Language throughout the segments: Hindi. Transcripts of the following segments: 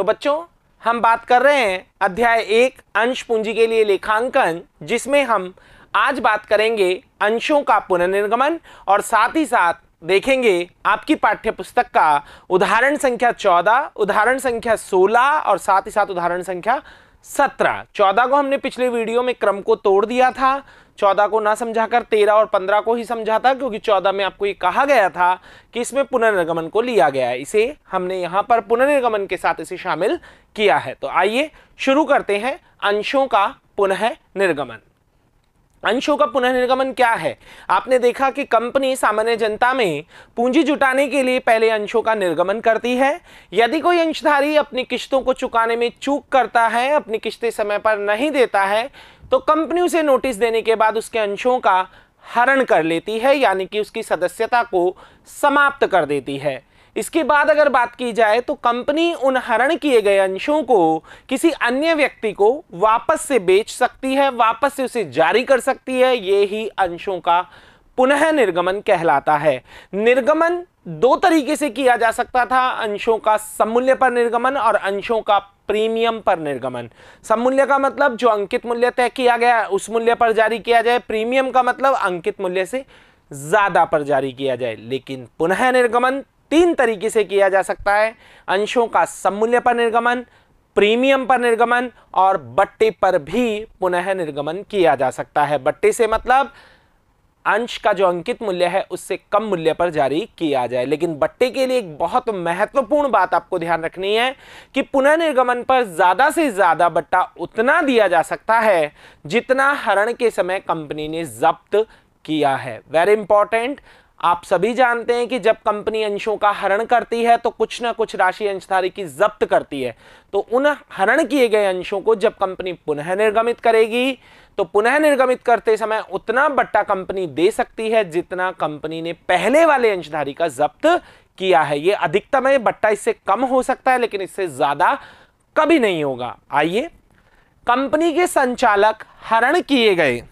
तो बच्चों हम बात कर रहे हैं अध्याय एक अंश पूंजी के लिए लेखांकन जिसमें हम आज बात करेंगे अंशों का पुनर्निर्गमन और साथ ही साथ देखेंगे आपकी पाठ्य पुस्तक का उदाहरण संख्या चौदह उदाहरण संख्या सोलह और साथ ही साथ उदाहरण संख्या सत्रह चौदह को हमने पिछले वीडियो में क्रम को तोड़ दिया था चौदह को ना समझाकर तेरह और पंद्रह को ही समझा था क्योंकि चौदह में आपको ये कहा गया था कि इसमें पुनर्निगमन को लिया गया है इसे हमने यहाँ पर पुनर्निगमन के साथ इसे शामिल किया है तो आइए शुरू करते हैं अंशों का पुनः निर्गमन अंशों का पुनर्निर्गमन क्या है आपने देखा कि कंपनी सामान्य जनता में पूंजी जुटाने के लिए पहले अंशों का निर्गमन करती है यदि कोई अंशधारी अपनी किश्तों को चुकाने में चूक करता है अपनी किश्तें समय पर नहीं देता है तो कंपनी उसे नोटिस देने के बाद उसके अंशों का हरण कर लेती है यानी कि उसकी सदस्यता को समाप्त कर देती है इसके बाद अगर बात की जाए तो कंपनी उन हरण किए गए अंशों को किसी अन्य व्यक्ति को वापस से बेच सकती है वापस से उसे जारी कर सकती है ये ही अंशों का पुनः निर्गमन कहलाता है निर्गमन दो तरीके से किया जा सकता था अंशों का समूल्य पर निर्गमन और अंशों का प्रीमियम पर निर्गमन समूल्य का मतलब जो अंकित मूल्य तय किया गया उस मूल्य पर जारी किया जाए प्रीमियम का मतलब अंकित मूल्य से ज़्यादा पर जारी किया जाए लेकिन पुनः निर्गमन तीन तरीके से किया जा सकता है अंशों का समूल्य पर निर्गमन प्रीमियम पर निर्गमन और बट्टे पर भी पुनः निर्गमन किया जा सकता है बट्टे से मतलब अंश का जो अंकित मूल्य है उससे कम मूल्य पर जारी किया जाए लेकिन बट्टे के लिए एक बहुत महत्वपूर्ण बात आपको ध्यान रखनी है कि पुनः निर्गमन पर ज़्यादा से ज़्यादा बट्टा उतना दिया जा सकता है जितना हरण के समय कंपनी ने जब्त किया है वेरी इंपॉर्टेंट आप सभी जानते हैं कि जब कंपनी अंशों का हरण करती है तो कुछ ना कुछ राशि अंशधारी की जब्त करती है तो उन हरण किए गए अंशों को जब कंपनी पुनः निर्गमित करेगी तो पुनः निर्गमित करते समय उतना बट्टा कंपनी दे सकती है जितना कंपनी ने पहले वाले अंशधारी का जब्त किया है ये अधिकतम है बट्टा इससे कम हो सकता है लेकिन इससे ज्यादा कभी नहीं होगा आइए कंपनी के संचालक हरण किए गए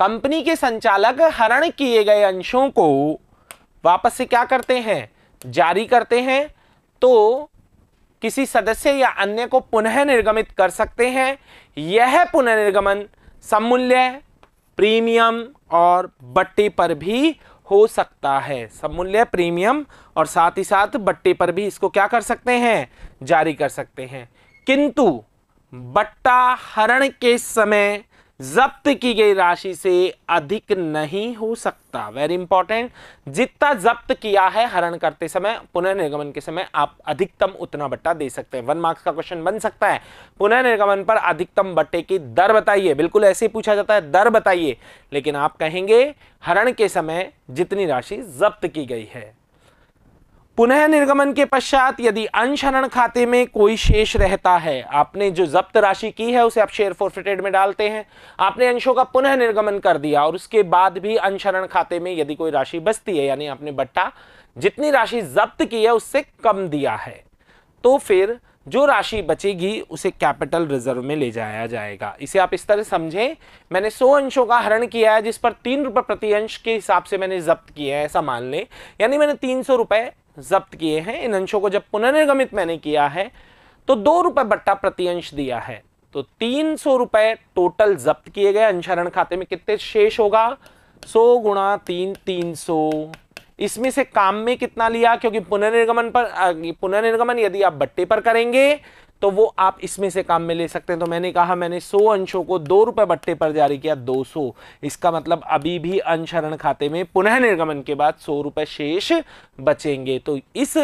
कंपनी के संचालक हरण किए गए अंशों को वापस से क्या करते हैं जारी करते हैं तो किसी सदस्य या अन्य को पुनः निर्गमित कर सकते हैं यह पुनर्निर्गमन सम्मूल्य प्रीमियम और बट्टे पर भी हो सकता है समूल्य प्रीमियम और साथ ही साथ बट्टे पर भी इसको क्या कर सकते हैं जारी कर सकते हैं किंतु बट्टा हरण के समय जब्त की गई राशि से अधिक नहीं हो सकता वेरी इंपॉर्टेंट जितना जब्त किया है हरण करते समय पुनर्निर्गमन के समय आप अधिकतम उतना बट्टा दे सकते हैं वन मार्क्स का क्वेश्चन बन सकता है पुनर्निर्गमन पर अधिकतम बट्टे की दर बताइए बिल्कुल ऐसे ही पूछा जाता है दर बताइए लेकिन आप कहेंगे हरण के समय जितनी राशि जब्त की गई है पुनः निर्गमन के पश्चात यदि अंशहरण खाते में कोई शेष रहता है आपने जो जब्त राशि की है उसे आप शेयर फोरफिटेड में डालते हैं आपने अंशों का पुनः निर्गमन कर दिया और उसके बाद भी अंशहरण खाते में यदि कोई राशि बचती है यानी आपने बट्टा जितनी राशि जब्त की है उससे कम दिया है तो फिर जो राशि बचेगी उसे कैपिटल रिजर्व में ले जाया जाएगा इसे आप इस तरह समझें मैंने सौ अंशों का हरण किया है जिस पर तीन रुपये प्रति अंश के हिसाब से मैंने जब्त किए हैं ऐसा मान लें यानी मैंने तीन सौ रुपये जब्त किए हैं इन अंशों को जब पुनर्निर्गमित मैंने किया है तो दो रुपए बट्टा प्रति अंश दिया है तो तीन सौ रुपए टोटल जब्त किए गए अंशरण खाते में कितने शेष होगा सौ गुणा तीन तीन सौ इसमें से काम में कितना लिया क्योंकि पुनर्निर्गमन पर पुनर्निर्गमन यदि आप बट्टे पर करेंगे तो वो आप इसमें से काम में ले सकते हैं तो मैंने कहा मैंने सौ अंशों को दो रुपए बट्टे पर जारी किया दो सो इसका मतलब अभी भी अंश खाते में पुनः निर्गमन के बाद सौ रुपये शेष बचेंगे तो इस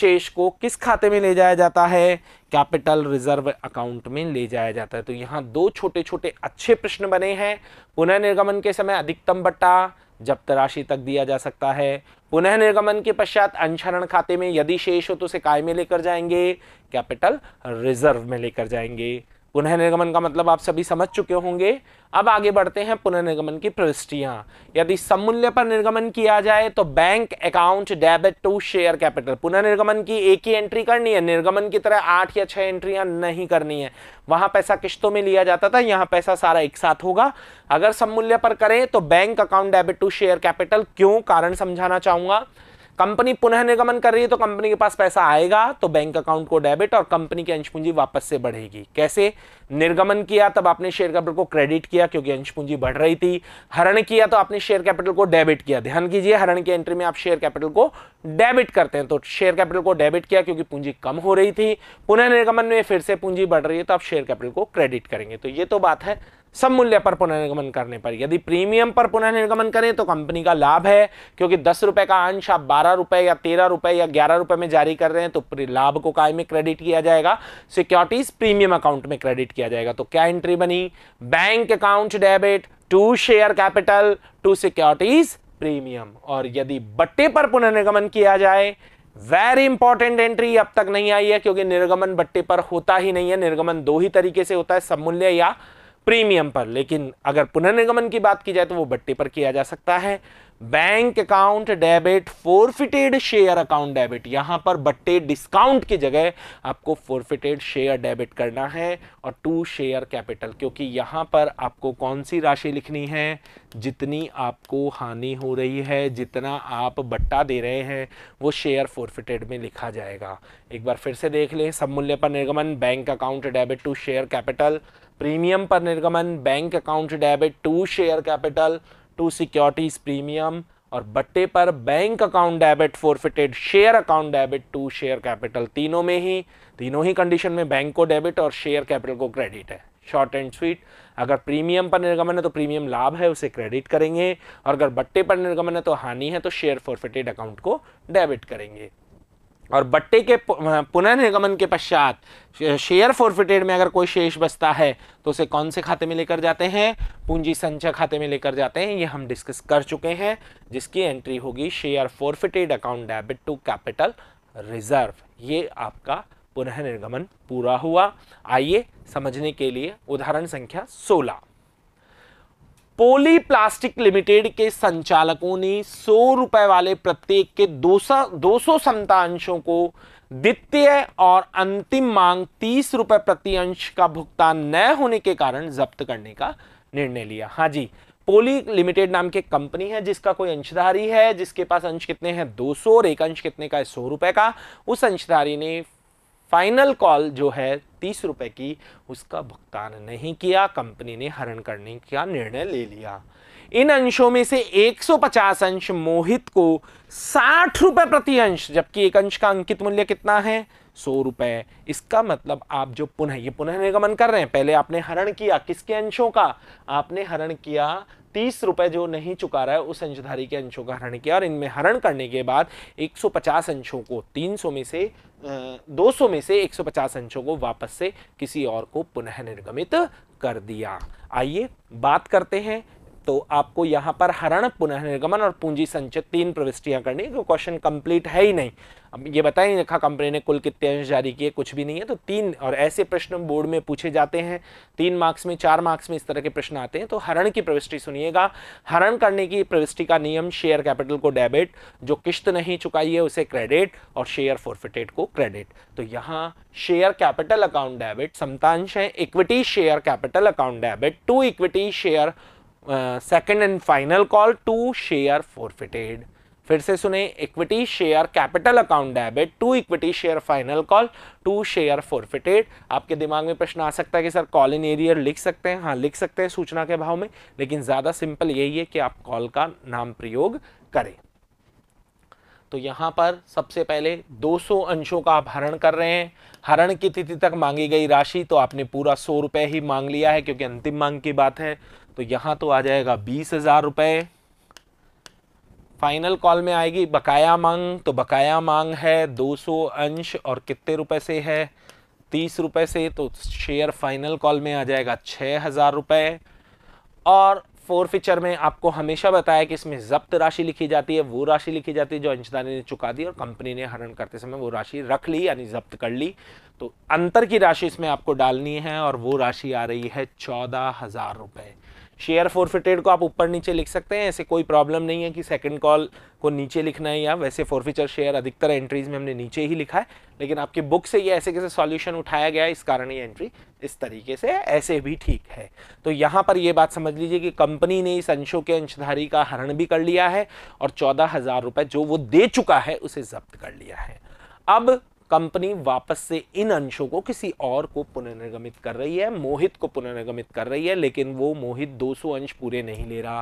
शेष को किस खाते में ले जाया जाता है कैपिटल रिजर्व अकाउंट में ले जाया जाता है तो यहाँ दो छोटे छोटे अच्छे प्रश्न बने हैं पुनः निर्गमन के समय अधिकतम बट्टा जब्त राशि तक दिया जा सकता है पुनः निर्गमन के पश्चात अंशरण खाते में यदि शेष हो तो उसे काय में लेकर जाएंगे कैपिटल रिजर्व में लेकर जाएंगे पुनर्निगमन का मतलब आप सभी समझ चुके होंगे अब आगे बढ़ते हैं पुनर्निगमन की प्रविष्टियां यदि समूल्य पर निर्गमन किया जाए तो bank account debit to share capital पुनर्निगमन की एक ही एंट्री करनी है निर्गमन की तरह आठ या छह एंट्रियां नहीं करनी है वहां पैसा किश्तों में लिया जाता था यहां पैसा सारा एक साथ होगा अगर समूल्य पर करें तो bank account debit to share capital क्यों कारण समझाना चाहूंगा कंपनी पुनः निगमन कर रही है तो कंपनी के पास पैसा आएगा तो बैंक अकाउंट को डेबिट और कंपनी की अंश पूंजी वापस से बढ़ेगी कैसे निर्गमन किया तब आपने शेयर कैपिटल को क्रेडिट किया क्योंकि अंश पूंजी बढ़ रही थी हरण किया तो आपने शेयर कैपिटल को डेबिट किया ध्यान कीजिए हरण की एंट्री में आप शेयर कैपिटल को डेबिट करते हैं तो शेयर कैपिटल को डेबिट किया क्योंकि पूंजी कम हो रही थी पुनः निर्गमन में फिर से पूंजी बढ़ रही है तो आप शेयर कैपिटल को क्रेडिट करेंगे तो ये तो बात है सब मूल्य पर पुनर्निगमन करने पर यदि प्रीमियम पर पुनर्निगमन करें तो कंपनी का लाभ है क्योंकि दस रुपए का अंश आप बारह रुपए या तेरह रुपए या ग्यारह रुपए में जारी कर रहे हैं तो लाभ को काय में क्रेडिट किया जाएगा सिक्योरिटीज प्रीमियम अकाउंट में क्रेडिट किया जाएगा तो क्या एंट्री बनी bank account debit to share capital to securities premium और यदि बट्टे पर पुनर्निगमन किया जाए वेरी इंपॉर्टेंट एंट्री अब तक नहीं आई है क्योंकि निर्गमन बट्टे पर होता ही नहीं है निर्गमन दो ही तरीके से होता है सबमूल्य या प्रीमियम पर लेकिन अगर पुनर्निगमन की बात की जाए तो वो बट्टी पर किया जा सकता है bank account debit forfeited share account debit यहां पर बट्टे डिस्काउंट की जगह आपको फोरफिटेड शेयर डेबिट करना है और टू शेयर कैपिटल क्योंकि यहां पर आपको कौन सी राशि लिखनी है जितनी आपको हानि हो रही है जितना आप बट्टा दे रहे हैं वो शेयर फोरफिटेड में लिखा जाएगा एक बार फिर से देख लें सब मूल्य पर निर्गमन bank account debit to share capital premium पर निर्गमन bank account debit to share capital to securities premium और बट्टे पर bank account debit forfeited share account debit to share capital तीनों में ही तीनों ही कंडीशन में बैंक को डेबिट और शेयर कैपिटल को क्रेडिट है शॉर्ट एंड स्वीट अगर प्रीमियम पर निर्गमन है तो प्रीमियम लाभ है उसे क्रेडिट करेंगे और अगर बट्टे पर निर्गमन है तो हानि है तो शेयर फोरफिटेड अकाउंट को डेबिट करेंगे और बट्टे के पुनर्निगमन के पश्चात शेयर फोरफिटेड में अगर कोई शेष बचता है तो उसे कौन से खाते में लेकर जाते हैं पूंजी संचय खाते में लेकर जाते हैं ये हम डिस्कस कर चुके हैं जिसकी एंट्री होगी share forfeited account debit to capital reserve ये आपका पुनर्निर्गमन पूरा हुआ आइए समझने के लिए उदाहरण संख्या सोलह पोली प्लास्टिक लिमिटेड के संचालकों ने सौ रुपए वाले प्रत्येक के दो सौ दो सौ को द्वितीय और अंतिम मांग तीस रुपए प्रति अंश का भुगतान न होने के कारण जब्त करने का निर्णय लिया हाँ जी पोली लिमिटेड नाम की कंपनी है जिसका कोई अंशधारी है जिसके पास अंश कितने हैं 200 और एक अंश कितने का है सौ रुपए का उस अंशधारी ने फाइनल कॉल जो है तीस रुपए की उसका भुगतान नहीं किया कंपनी ने हरण करने का निर्णय ले लिया इन अंशों में से 150 अंश मोहित को साठ रुपए प्रति अंश जबकि एक अंश का अंकित मूल्य कितना है सौ रुपये इसका मतलब आप जो पुनः ये पुनः निगमन कर रहे हैं पहले आपने हरण किया किसके अंशों का आपने हरण किया तीस रुपये जो नहीं चुका रहा है उस अंशधारी के अंशों का हरण किया और इनमें हरण करने के बाद 150 अंशों को 300 में से 200 में से 150 अंशों को वापस से किसी और को पुनः निर्गमित कर दिया आइए बात करते हैं तो आपको यहाँ पर हरण पुनर्निगमन और पूंजी संचित तीन प्रविष्टियाँ करनी है क्वेश्चन कंप्लीट है ही नहीं अब ये बताया नहीं रखा कंपनी ने कुल कितने अंश जारी किए कुछ भी नहीं है तो तीन और ऐसे प्रश्न बोर्ड में पूछे जाते हैं तीन मार्क्स में चार मार्क्स में इस तरह के प्रश्न आते हैं तो हरण की प्रविष्टि सुनिएगा हरण करने की प्रविष्टि का नियम शेयर कैपिटल को डेबिट जो किश्त नहीं चुकाई है उसे क्रेडिट और शेयर फोरफिटेड को क्रेडिट तो यहाँ शेयर कैपिटल अकाउंट डेबिट समतांश है equity share capital account debit to equity share second and final call to share forfeited फिर से सुने equity share capital account debit to equity share final call to share forfeited आपके दिमाग में प्रश्न आ सकता है कि सर कॉल इन एरियर लिख सकते हैं हाँ लिख सकते हैं सूचना के भाव में लेकिन ज़्यादा सिंपल यही है कि आप कॉल का नाम प्रयोग करें तो यहां पर सबसे पहले 200 अंशों का आप हरण कर रहे हैं हरण की तिथि तक मांगी गई राशि तो आपने पूरा सौ रुपए ही मांग लिया है क्योंकि अंतिम मांग की बात है तो यहाँ तो आ जाएगा बीस हज़ार रुपये फाइनल कॉल में आएगी बकाया मांग तो बकाया मांग है दो सौ अंश और कितने रुपए से है तीस रुपए से तो शेयर फाइनल कॉल में आ जाएगा छः हज़ार रुपये और फोर फीचर में आपको हमेशा बताया कि इसमें जब्त राशि लिखी जाती है वो राशि लिखी जाती है जो अंशदानी ने चुका दी और कंपनी ने हरण करते समय वो राशि रख ली यानी जब्त कर ली तो अंतर की राशि इसमें आपको डालनी है और वो राशि आ रही है चौदह हज़ार रुपये शेयर फोरफिटेड को आप ऊपर नीचे लिख सकते हैं ऐसे कोई प्रॉब्लम नहीं है कि सेकंड कॉल को नीचे लिखना है या वैसे फोरफिचर शेयर अधिकतर एंट्रीज में हमने नीचे ही लिखा है लेकिन आपके बुक से ये ऐसे कैसे सॉल्यूशन उठाया गया इस कारण ये एंट्री इस तरीके से ऐसे भी ठीक है तो यहाँ पर ये बात समझ लीजिए कि कंपनी ने इस अंशों के अंशधारी का हरण भी कर लिया है और चौदह हज़ार रुपये जो वो दे चुका है उसे जब्त कर लिया है अब कंपनी वापस से इन अंशों को किसी और को पुनर्निगमित कर रही है मोहित को पुनर्निगमित कर रही है लेकिन वो मोहित 200 अंश पूरे नहीं ले रहा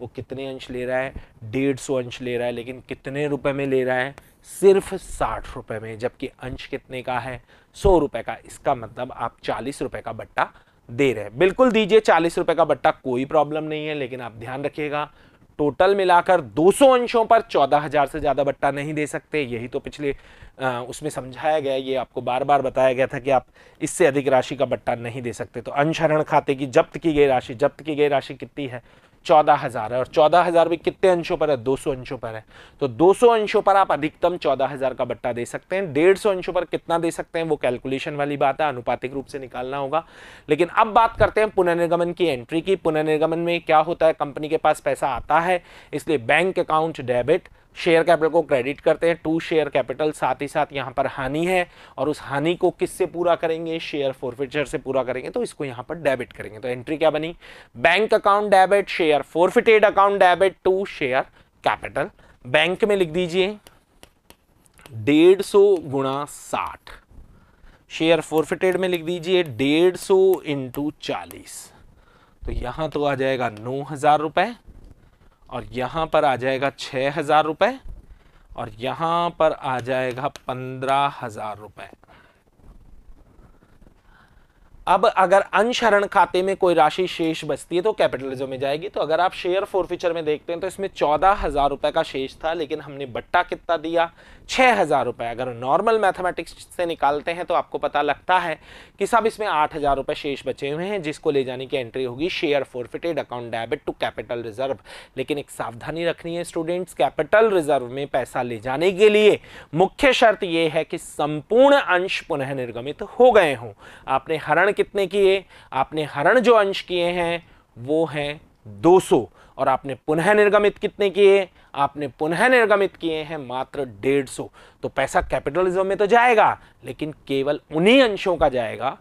वो कितने अंश ले रहा है डेढ़ सौ अंश ले रहा है लेकिन कितने रुपए में ले रहा है सिर्फ साठ रुपए में जबकि अंश कितने का है सौ रुपए का इसका मतलब आप चालीस रुपए का बट्टा दे रहे हैं बिल्कुल दीजिए चालीस रुपए का बट्टा कोई प्रॉब्लम नहीं है लेकिन आप ध्यान रखिएगा टोटल मिलाकर 200 अंशों पर 14,000 से ज़्यादा बट्टा नहीं दे सकते यही तो पिछले आ, उसमें समझाया गया ये आपको बार बार बताया गया था कि आप इससे अधिक राशि का बट्टा नहीं दे सकते तो अंशरण खाते की जब्त की गई राशि जब्त की गई राशि कितनी है चौदह हजार है और चौदह हजार भी कितने अंशों पर है दो सौ अंशों पर है तो दो सौ अंशों पर आप अधिकतम चौदह हजार का बट्टा दे सकते हैं डेढ़ सौ अंशों पर कितना दे सकते हैं वो कैलकुलेशन वाली बात है अनुपातिक रूप से निकालना होगा लेकिन अब बात करते हैं पुनर्निगमन की एंट्री की पुनर्निगमन में क्या होता है कंपनी के पास पैसा आता है इसलिए bank account debit share capital को क्रेडिट करते हैं टू शेयर कैपिटल साथ ही साथ यहाँ पर हानि है और उस हानि को किससे पूरा करेंगे शेयर फोरफिटर से पूरा करेंगे तो इसको यहाँ पर डेबिट करेंगे तो एंट्री क्या बनी bank account debit share forfeited account debit to share capital bank में लिख दीजिए डेढ़ सौ गुणा साठ शेयर फोरफिटेड में लिख दीजिए डेढ़ सौ इंटू चालीस तो यहां तो आ जाएगा नौ हज़ार रुपए और यहाँ पर आ जाएगा छः हज़ार रुपये और यहाँ पर आ जाएगा पंद्रह हज़ार रुपये अब अगर अनशरण खाते में कोई राशि शेष बचती है तो कैपिटलिज्म में जाएगी तो अगर आप शेयर फोरफिचर में देखते हैं तो इसमें चौदह हज़ार रुपये का शेष था लेकिन हमने बट्टा कितना दिया छः हज़ार रुपये अगर नॉर्मल मैथमेटिक्स से निकालते हैं तो आपको पता लगता है कि सब इसमें आठ हज़ार रुपये शेष बचे हुए हैं जिसको ले जाने की एंट्री होगी share forfeited account debit to capital reserve लेकिन एक सावधानी रखनी है स्टूडेंट्स कैपिटल रिजर्व में पैसा ले जाने के लिए मुख्य शर्त यह है कि संपूर्ण अंश पुनः निर्गमित हो गए हों आपने हरण कितने किए आपने हरण जो अंश किए हैं वो हैं 200 और आपने पुनः निर्गमित कितने किए आपने पुनः निर्गमित किए हैं मात्र डेढ़ सौ तो पैसा कैपिटलिज्म में तो जाएगा लेकिन केवल उन्हीं अंशों का जाएगा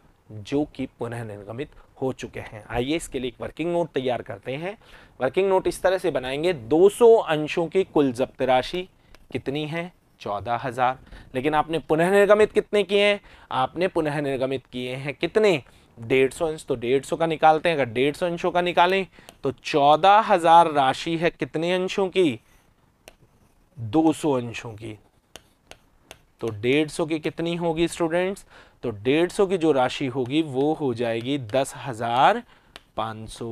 जो कि पुनः निर्गमित हो चुके हैं आइए इसके लिए एक वर्किंग नोट तैयार करते हैं वर्किंग नोट इस तरह से बनाएंगे 200 अंशों की कुल जब्त राशि कितनी है चौदह हजार लेकिन आपने पुनः निर्गमित कितने किए हैं आपने पुनः निर्गमित किए हैं कितने डेढ़ सौ इंच तो डेढ़ सौ का निकालते हैं अगर डेढ़ सौ इंचों का निकालें तो चौदह हजार राशि है कितने अंशों की दो सौ अंशों की तो डेढ़ सौ की कितनी होगी स्टूडेंट्स तो डेढ़ सौ की जो राशि होगी वो हो जाएगी दस हज़ार पाँच सौ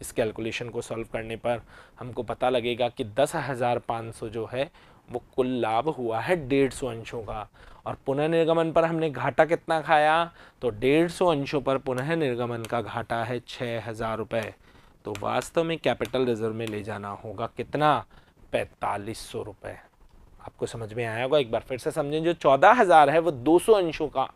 इस कैलकुलेशन को सॉल्व करने पर हमको पता लगेगा कि दस हज़ार पाँच सौ जो है वो कुल लाभ हुआ है डेढ़ सौ अंशों का और पुनः निर्गमन पर हमने घाटा कितना खाया तो डेढ़ सौ अंशों पर पुनः निर्गमन का घाटा है छः हज़ार रुपये तो वास्तव में कैपिटल रिजर्व में ले जाना होगा कितना पैंतालीस सौ रुपये आपको समझ में आया होगा एक बार फिर से समझें जो चौदह हज़ार है वो दो सौ अंशों का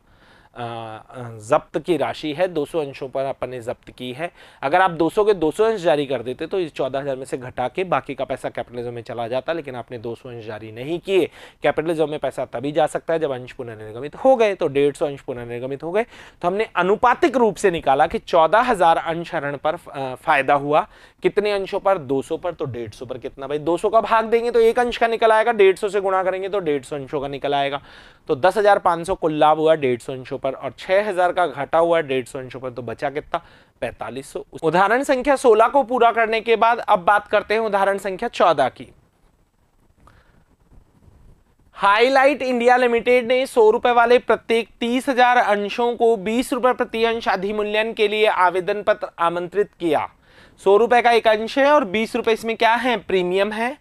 ज़ब्त की राशि है 200 अंशों पर अपन ने ज़ब्त की है अगर आप 200 के 200 अंश जारी कर देते तो इस 14000 में से घटा के बाकी का पैसा कैपिटलिज्म में चला जाता लेकिन आपने 200 अंश जारी नहीं किए कैपिटलिज्म में पैसा तभी जा सकता है जब अंश पुनर्निर्गमित हो गए तो डेढ़ सौ अंश पुनर्निर्गमित हो गए तो हमने अनुपातिक रूप से निकाला कि चौदह अंश हरण पर फायदा हुआ कितने अंशों पर सौ पर तो सौ पर कितना भाई सौ का भाग देंगे तो एक अंश का निकल आएगा सौ से गुणा करेंगे तो सौ अंशों का निकल आएगा तो 10,500 कुल लाभ हुआ सौ अंशों पर पर और 6000 का घाटा हुआ है डेढ़ सौ अंशों पर तो बचा कितना पैंतालीस उदाहरण संख्या 16 को पूरा करने के बाद अब बात करते हैं उदाहरण संख्या 14 की हाईलाइट इंडिया लिमिटेड ने सौ रुपए वाले प्रत्येक तीस हजार अंशों को बीस रुपए प्रति अंश अधिमूल्यन के लिए आवेदन पत्र आमंत्रित किया सौ रुपए का एक अंश है और बीस रुपए इसमें क्या है प्रीमियम है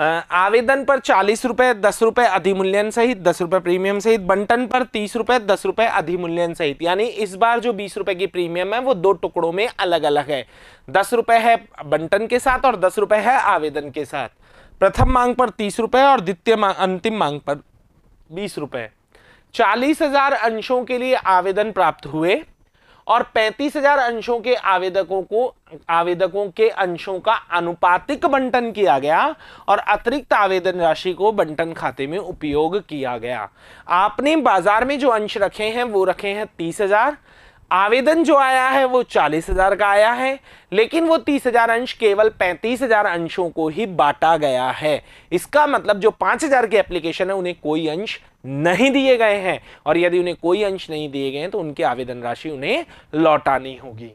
आवेदन पर चालीस रुपये दस रुपये अधिमूल्यन सहित दस रुपये प्रीमियम सहित बंटन पर तीस रुपये दस रुपये अधिमूल्यन सहित यानी इस बार जो बीस रुपये की प्रीमियम है वो दो टुकड़ों में अलग अलग है दस रुपये है बंटन के साथ और दस रुपये है आवेदन के साथ प्रथम मांग पर तीस रुपये और द्वितीय मांग अंतिम मांग पर बीस रुपये चालीस हजार अंशों के लिए आवेदन प्राप्त हुए और पैंतीस हजार अंशों के आवेदकों को आवेदकों के अंशों का अनुपातिक बंटन किया गया और अतिरिक्त आवेदन राशि को बंटन खाते में उपयोग किया गया आपने बाजार में जो अंश रखे हैं वो रखे हैं तीस हजार आवेदन जो आया है वो चालीस हजार का आया है लेकिन वो तीस हजार अंश केवल पैंतीस हजार अंशों को ही बांटा गया है इसका मतलब जो पांच हजार के एप्लीकेशन है उन्हें कोई अंश नहीं दिए गए हैं और यदि उन्हें कोई अंश नहीं दिए गए हैं तो उनकी आवेदन राशि उन्हें लौटानी होगी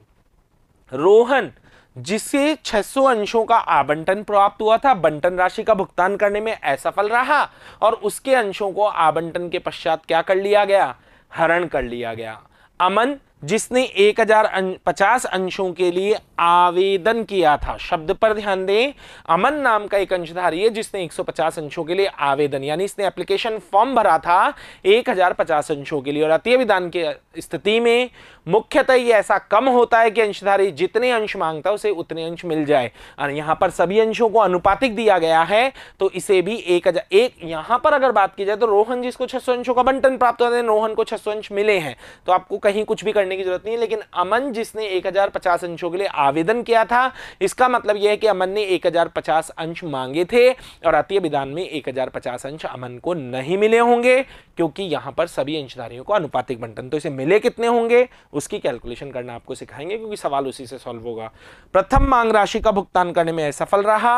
रोहन जिसे 600 अंशों का आवंटन प्राप्त हुआ था बंटन राशि का भुगतान करने में असफल रहा और उसके अंशों को आवंटन के पश्चात क्या कर लिया गया हरण कर लिया गया अमन जिसने एक हजार अं-, पचास अंशों के लिए आवेदन किया था शब्द पर ध्यान दें अमन नाम का एक अंशधारी है जिसने 150 अंशों के लिए आवेदन यानी इसने एप्लीकेशन फॉर्म भरा था 1050 अंशों के लिए और अतिविधान की स्थिति में मुख्यतः ये ऐसा कम होता है कि अंशधारी जितने अंश मांगता है उसे उतने अंश मिल जाए और यहाँ पर सभी अंशों को अनुपातिक दिया गया है तो इसे भी एक हजार एक यहाँ पर अगर बात की जाए तो रोहन जिसको छह सौ अंशों का बंटन प्राप्त होता है रोहन को छह अंश मिले हैं तो आपको कहीं कुछ भी करने की जरूरत नहीं है लेकिन अमन जिसने एक अंशों के लिए आवेदन किया था इसका मतलब यह है कि अमन ने एक अंश मांगे थे और अतीय विधान में एक अंश अमन को नहीं मिले होंगे क्योंकि यहाँ पर सभी अंशधारियों को अनुपातिक बंटन तो इसे मिले कितने होंगे उसकी कैलकुलेशन करना आपको सिखाएंगे क्योंकि सवाल उसी से सॉल्व होगा प्रथम मांग राशि का भुगतान करने में असफल रहा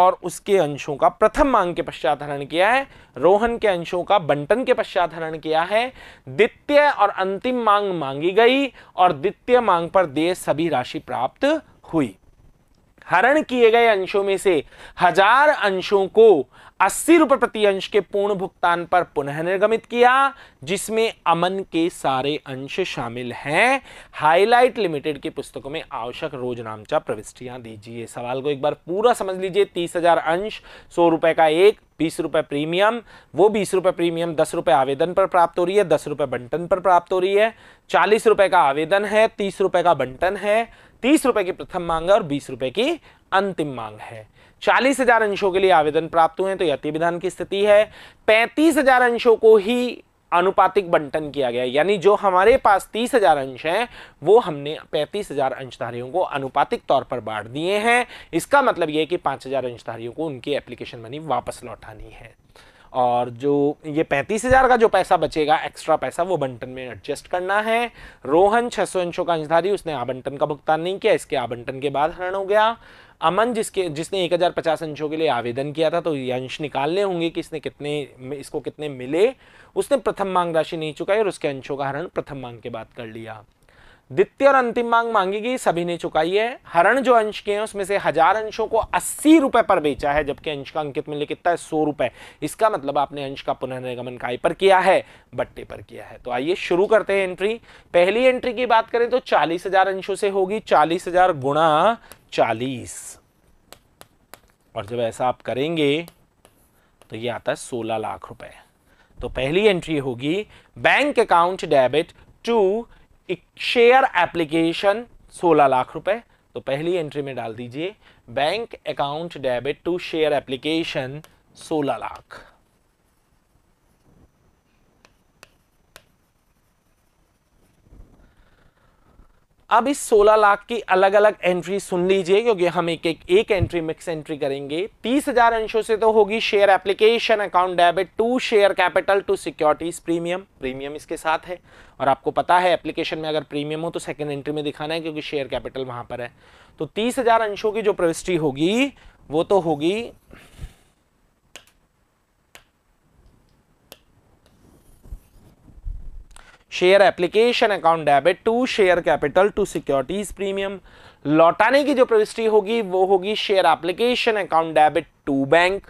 और उसके अंशों का प्रथम मांग के पश्चात हरण किया है रोहन के अंशों का बंटन के पश्चात हरण किया है द्वितीय और अंतिम मांग मांगी गई और द्वितीय मांग पर देय सभी राशि प्राप्त हुई हरण किए गए अंशों में से हजार अंशों को अस्सी रुपए प्रति अंश के पूर्ण भुगतान पर पुनः निर्गमित किया जिसमें अमन के सारे अंश शामिल हैं हाईलाइट लिमिटेड की पुस्तकों में आवश्यक रोजनामचा प्रविष्टियां दीजिए सवाल को एक बार पूरा समझ लीजिए तीस हजार अंश सौ रुपए का एक बीस रुपए प्रीमियम वो बीस रुपए प्रीमियम दस रुपए आवेदन पर प्राप्त हो रही है दस रुपए बंटन पर प्राप्त हो रही है चालीस रुपए का आवेदन है तीस रुपए का बंटन है तीस रुपए की प्रथम मांग है और बीस रुपए की अंतिम मांग है चालीस हजार अंशों के लिए आवेदन प्राप्त हुए तो यति विधान की स्थिति है पैंतीस हजार अंशों को ही अनुपातिक बंटन किया गया यानी जो हमारे पास तीस हजार अंश हैं वो हमने पैंतीस हजार अंशधारियों को अनुपातिक तौर पर बांट दिए हैं इसका मतलब यह कि पाँच हजार अंशधारियों को उनकी एप्लीकेशन मनी वापस लौटानी है और जो ये पैंतीस हज़ार का जो पैसा बचेगा एक्स्ट्रा पैसा वो बंटन में एडजस्ट करना है रोहन छह सौ अंशों का अंशधारी उसने आबंटन का भुगतान नहीं किया इसके आबंटन के बाद हरण हो गया अमन जिसके जिसने एक हज़ार पचास अंशों के लिए आवेदन किया था तो ये अंश निकालने होंगे कि इसने कितने इसको कितने मिले उसने प्रथम मांग राशि नहीं चुकाई और उसके अंशों का हरण प्रथम मांग के बाद कर लिया द्वितीय और अंतिम मांग मांगेगी सभी ने चुकाई है हरण जो अंश के हैं उसमें से हजार अंशों को अस्सी रुपए पर बेचा है जबकि अंश का अंकित मूल्य कितना है सौ रुपए इसका मतलब आपने अंश का पुनर्निगमन काय पर किया है बट्टे पर किया है तो आइए शुरू करते हैं एंट्री पहली एंट्री की बात करें तो चालीस हजार अंशों से होगी चालीस हजार गुणा चालीस और जब ऐसा आप करेंगे तो ये आता है सोलह लाख रुपए तो पहली एंट्री होगी बैंक अकाउंट डेबिट टू एक शेयर एप्लीकेशन 16 लाख रुपए तो पहली एंट्री में डाल दीजिए bank account debit to share application 16 lakh अब इस 16 लाख की अलग अलग एंट्री सुन लीजिए क्योंकि हम एक एक एक एंट्री मिक्स एंट्री करेंगे तीस हजार अंशों से तो होगी share application account debit to share capital to securities premium premium इसके साथ है और आपको पता है एप्लीकेशन में अगर प्रीमियम हो तो सेकेंड एंट्री में दिखाना है क्योंकि शेयर कैपिटल वहां पर है तो तीस अंशों की जो प्रविष्टि होगी वो तो होगी share application account debit to share capital to securities premium लौटाने की जो प्रविष्टि होगी वो होगी share application account debit to bank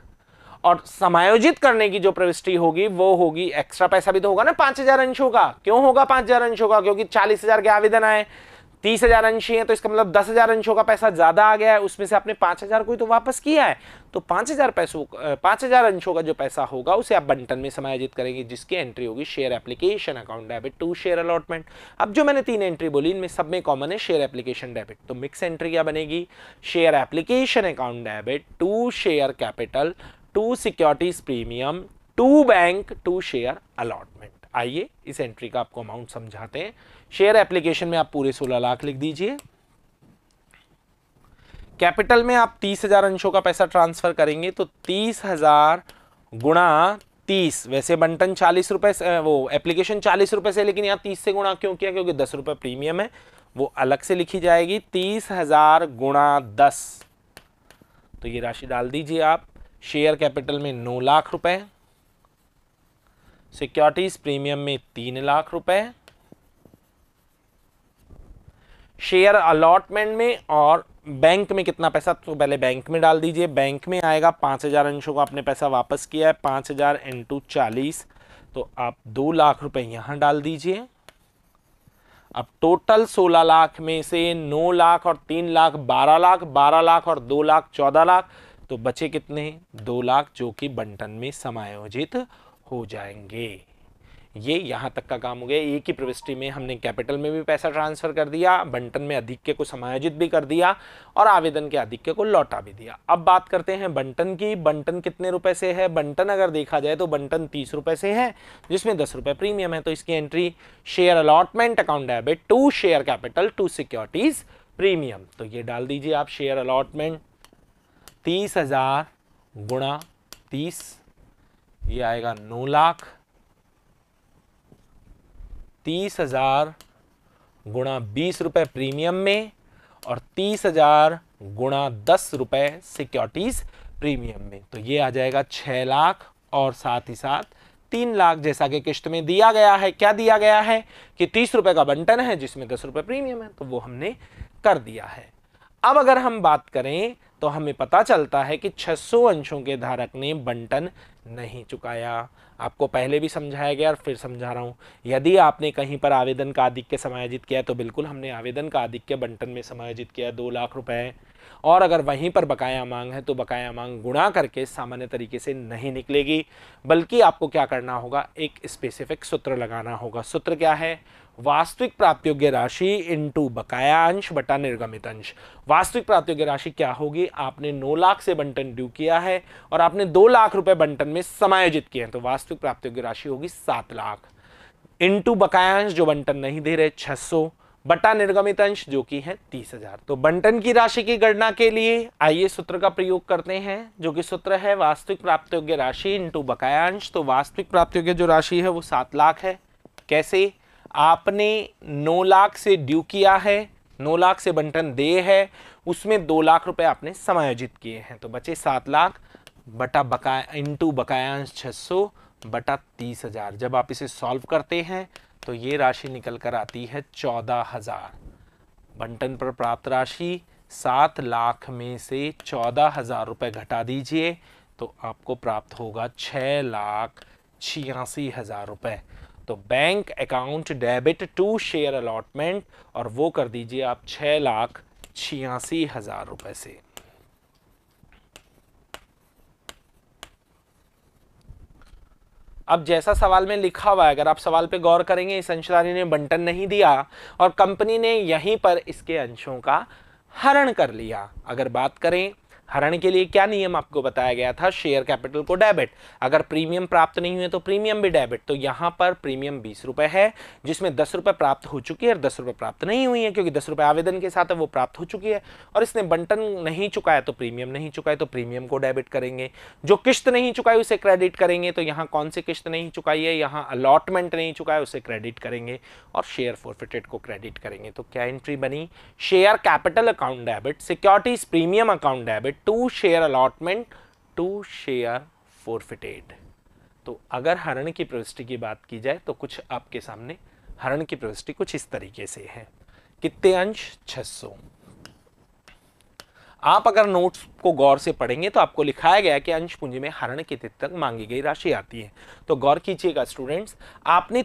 और समायोजित करने की जो प्रविष्टि होगी वो होगी एक्स्ट्रा पैसा भी तो होगा ना पांच हजार अंशों का क्यों होगा पांच हजार अंशों का क्योंकि चालीस हजार के आवेदन आए तीस हजार अंश है तो इसका मतलब दस हजार अंशों का पैसा ज़्यादा आ गया है उसमें से आपने पांच हजार कोई तो वापस किया है तो पांच हजार पैसों पांच हजार अंशों का जो पैसा होगा उसे आप बंटन में समायोजित करेंगे जिसकी एंट्री होगी share application account debit to share allotment अब जो मैंने तीन एंट्री बोली इनमें सब में कॉमन है शेयर एप्लीकेशन डेबिट तो मिक्स एंट्री क्या बनेगी share application account debit to share capital to securities premium to bank to share allotment आइए इस एंट्री का आपको अमाउंट समझाते हैं शेयर एप्लीकेशन में आप पूरे सोलह लाख लिख दीजिए कैपिटल में आप तीस हजार अंशों का पैसा ट्रांसफर करेंगे तो तीस हजार गुणा तीस वैसे बंटन चालीस रुपए से वो एप्लीकेशन चालीस रुपए से लेकिन यहाँ तीस से गुणा क्यों किया क्योंकि दस रुपए प्रीमियम है वो अलग से लिखी जाएगी तीस हजार गुणा दस तो ये राशि डाल दीजिए आप शेयर कैपिटल में नौ लाख रुपए सिक्योरिटीज प्रीमियम में तीन लाख रुपए शेयर अलॉटमेंट में और बैंक में कितना पैसा तो पहले बैंक में डाल दीजिए बैंक में आएगा पाँच हज़ार अंशों का आपने पैसा वापस किया है पाँच हज़ार इंटू चालीस तो आप दो लाख रुपए यहाँ डाल दीजिए अब टोटल सोलह लाख में से नौ लाख और तीन लाख बारह लाख बारह लाख और दो लाख चौदह लाख तो बचे कितने दो लाख जो कि बंटन में समायोजित हो जाएंगे ये यहाँ तक का काम हो गया एक ही प्रविष्टि में हमने कैपिटल में भी पैसा ट्रांसफ़र कर दिया बंटन में अधिक्य को समायोजित भी कर दिया और आवेदन के अधिक्य को लौटा भी दिया अब बात करते हैं बंटन की बंटन कितने रुपए से है बंटन अगर देखा जाए तो बंटन तीस रुपए से है जिसमें दस रुपए प्रीमियम है तो इसकी entry share allotment account debit to share capital to securities premium तो ये डाल दीजिए आप शेयर अलॉटमेंट तीस हज़ार गुणा तीस ये आएगा नौ लाख तीस हज़ार गुणा बीस रुपये प्रीमियम में और तीस हज़ार गुणा दस रुपये सिक्योरिटीज़ प्रीमियम में तो ये आ जाएगा छह लाख और साथ ही साथ तीन लाख जैसा कि किश्त में दिया गया है क्या दिया गया है कि तीस रुपये का बंटन है जिसमें दस रुपये प्रीमियम है तो वो हमने कर दिया है अब अगर हम बात करें तो हमें पता चलता है कि 600 अंशों के धारक ने बंटन नहीं चुकाया आपको पहले भी समझाया गया और फिर समझा रहा हूँ यदि आपने कहीं पर आवेदन का आधिक्य समायोजित किया तो बिल्कुल हमने आवेदन का आधिक्य बंटन में समायोजित किया दो लाख रुपए और अगर वहीं पर बकाया मांग है तो बकाया मांग गुणा करके सामान्य तरीके से नहीं निकलेगी बल्कि आपको क्या करना होगा एक स्पेसिफिक सूत्र लगाना होगा सूत्र क्या है वास्तविक प्राप्त योग्य राशि इंटू बकाया अंश बटा निर्गमित अंश वास्तविक प्राप्त योग्य राशि क्या होगी आपने नौ लाख से बंटन ड्यू किया है और आपने दो लाख रुपए बंटन में समायोजित किए हैं तो वास्तविक प्राप्त योग्य राशि होगी सात लाख इंटू बकायांश जो बंटन नहीं दे रहे छह सौ बटा निर्गमित अंश जो कि है तीस हजार तो बंटन की राशि की गणना के लिए आइए सूत्र का प्रयोग करते हैं जो कि सूत्र है वास्तविक प्राप्त योग्य राशि इंटू बकायांश तो वास्तविक प्राप्त योग्य जो राशि है वो सात लाख है कैसे आपने नौ लाख से ड्यू किया है नौ लाख से बंटन दे है उसमें दो लाख रुपए आपने समायोजित किए हैं तो बचे सात लाख बटा बकाया इंटू बकायांश छः सौ बटा तीस हजार जब आप इसे सॉल्व करते हैं तो ये राशि निकल कर आती है चौदह हजार बंटन पर प्राप्त राशि सात लाख में से चौदह हजार रुपये घटा दीजिए तो आपको प्राप्त होगा छः लाख छियासी हज़ार रुपये तो bank account debit to share allotment और वो कर दीजिए आप छः लाख छियासी हज़ार रुपए से अब जैसा सवाल में लिखा हुआ है अगर आप सवाल पे गौर करेंगे इस अंशधारी ने बंटन नहीं दिया और कंपनी ने यहीं पर इसके अंशों का हरण कर लिया अगर बात करें हरण के लिए क्या नियम आपको बताया गया था शेयर कैपिटल को डेबिट अगर प्रीमियम प्राप्त नहीं हुए तो प्रीमियम भी डेबिट तो यहां पर प्रीमियम बीस रुपए है जिसमें दस रुपए प्राप्त हो चुकी है और दस रुपए प्राप्त नहीं हुई है क्योंकि दस रुपए आवेदन के साथ है वो प्राप्त हो चुकी है और इसने बंटन नहीं चुकाया तो प्रीमियम नहीं चुकाया तो प्रीमियम को डेबिट करेंगे जो किश्त नहीं चुकाई उसे क्रेडिट करेंगे तो यहाँ कौन सी किश्त नहीं चुकाई है यहाँ अलॉटमेंट नहीं चुकाया उसे क्रेडिट करेंगे और शेयर फोरफिटेड को क्रेडिट करेंगे तो क्या एंट्री बनी share capital account debit securities premium account debit to share allotment to share forfeited तो अगर हरण की प्रविष्टि की बात की जाए तो कुछ आपके सामने हरण की प्रविष्टि कुछ इस तरीके से है कितने अंश 600 आप अगर नोट्स आपको गौर से पढ़ेंगे तो आपको लिखाया गया कि अंश पूंजी में हरण के तिथि तक मांगी गई राशि आती है तो गौर कीजिएगा स्टूडेंट्स आपने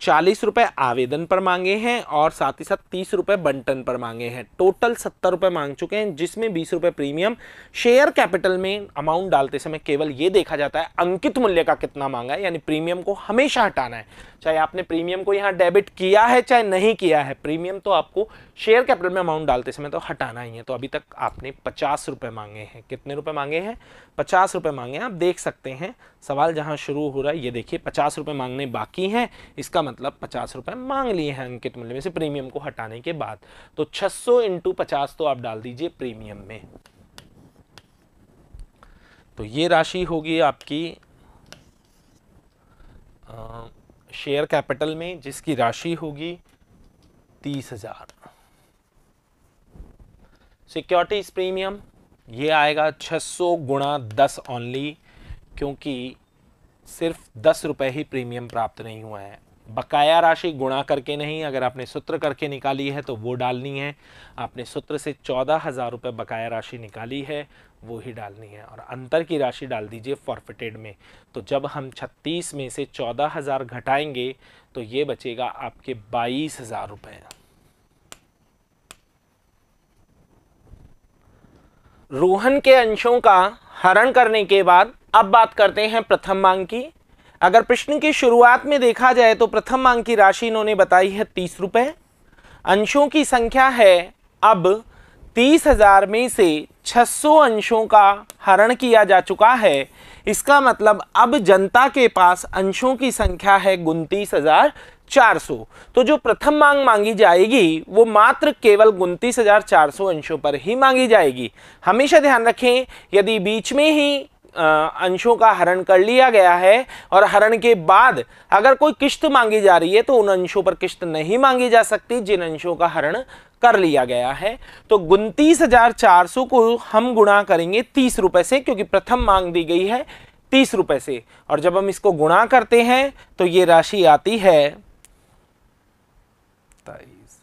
चालीस रुपए आवेदन पर मांगे हैं और साथ ही साथ तीस रुपए बंटन पर मांगे हैं टोटल सत्तर रुपए मांग चुके हैं जिसमें बीस रुपए प्रीमियम शेयर कैपिटल में अमाउंट डालते समय केवल ये देखा जाता है अंकित मूल्य का कितना मांगा है यानी प्रीमियम को हमेशा हटाना है चाहे आपने प्रीमियम को यहाँ डेबिट किया है चाहे नहीं किया है प्रीमियम तो आपको शेयर कैपिटल में अमाउंट डालते समय तो हटाना ही है तो अभी तक आपने पचास रुपए रुपए मांगे हैं कितने रुपए मांगे हैं पचास रुपए मांगे हैं आप देख सकते हैं सवाल जहां शुरू हो रहा है ये देखिए पचास रुपए मांगने बाकी हैं इसका मतलब पचास रुपए मांग लिए हैं अंकित मूल्य में से प्रीमियम को हटाने के बाद तो छह सौ तो आप डाल दीजिए प्रीमियम में तो ये राशि होगी आपकी शेयर कैपिटल में जिसकी राशि होगी तीस हजार सिक्योरिटीज प्रीमियम ये आएगा 600 गुणा दस ऑनली क्योंकि सिर्फ दस रुपये ही प्रीमियम प्राप्त नहीं हुआ है बकाया राशि गुणा करके नहीं अगर आपने सूत्र करके निकाली है तो वो डालनी है आपने सूत्र से चौदह हज़ार रुपये बकाया राशि निकाली है वो ही डालनी है और अंतर की राशि डाल दीजिए फॉरफिटेड में तो जब हम छत्तीस में से चौदह हज़ार घटाएंगे तो ये बचेगा आपके बाईस हज़ार रुपये रोहन के अंशों का हरण करने के बाद अब बात करते हैं प्रथम मांग की अगर प्रश्न की शुरुआत में देखा जाए तो प्रथम मांग की राशि इन्होंने बताई है तीस रुपये अंशों की संख्या है अब तीस हजार में से 600 अंशों का हरण किया जा चुका है इसका मतलब अब जनता के पास अंशों की संख्या है उनतीस हजार सौ तो जो प्रथम मांग मांगी जाएगी वो मात्र केवल उनतीस हजार चार सौ अंशों पर ही मांगी जाएगी हमेशा ध्यान रखें यदि बीच में ही अंशों का हरण कर लिया गया है और हरण के बाद अगर कोई किश्त मांगी जा रही है तो उन अंशों पर किश्त नहीं मांगी जा सकती जिन अंशों का हरण कर लिया गया है तो उनतीस हजार चार सौ को हम गुणा करेंगे तीस रुपए से क्योंकि प्रथम मांग दी गई है तीस रुपए से और जब हम इसको गुणा करते हैं तो ये राशि आती है सत्ताईस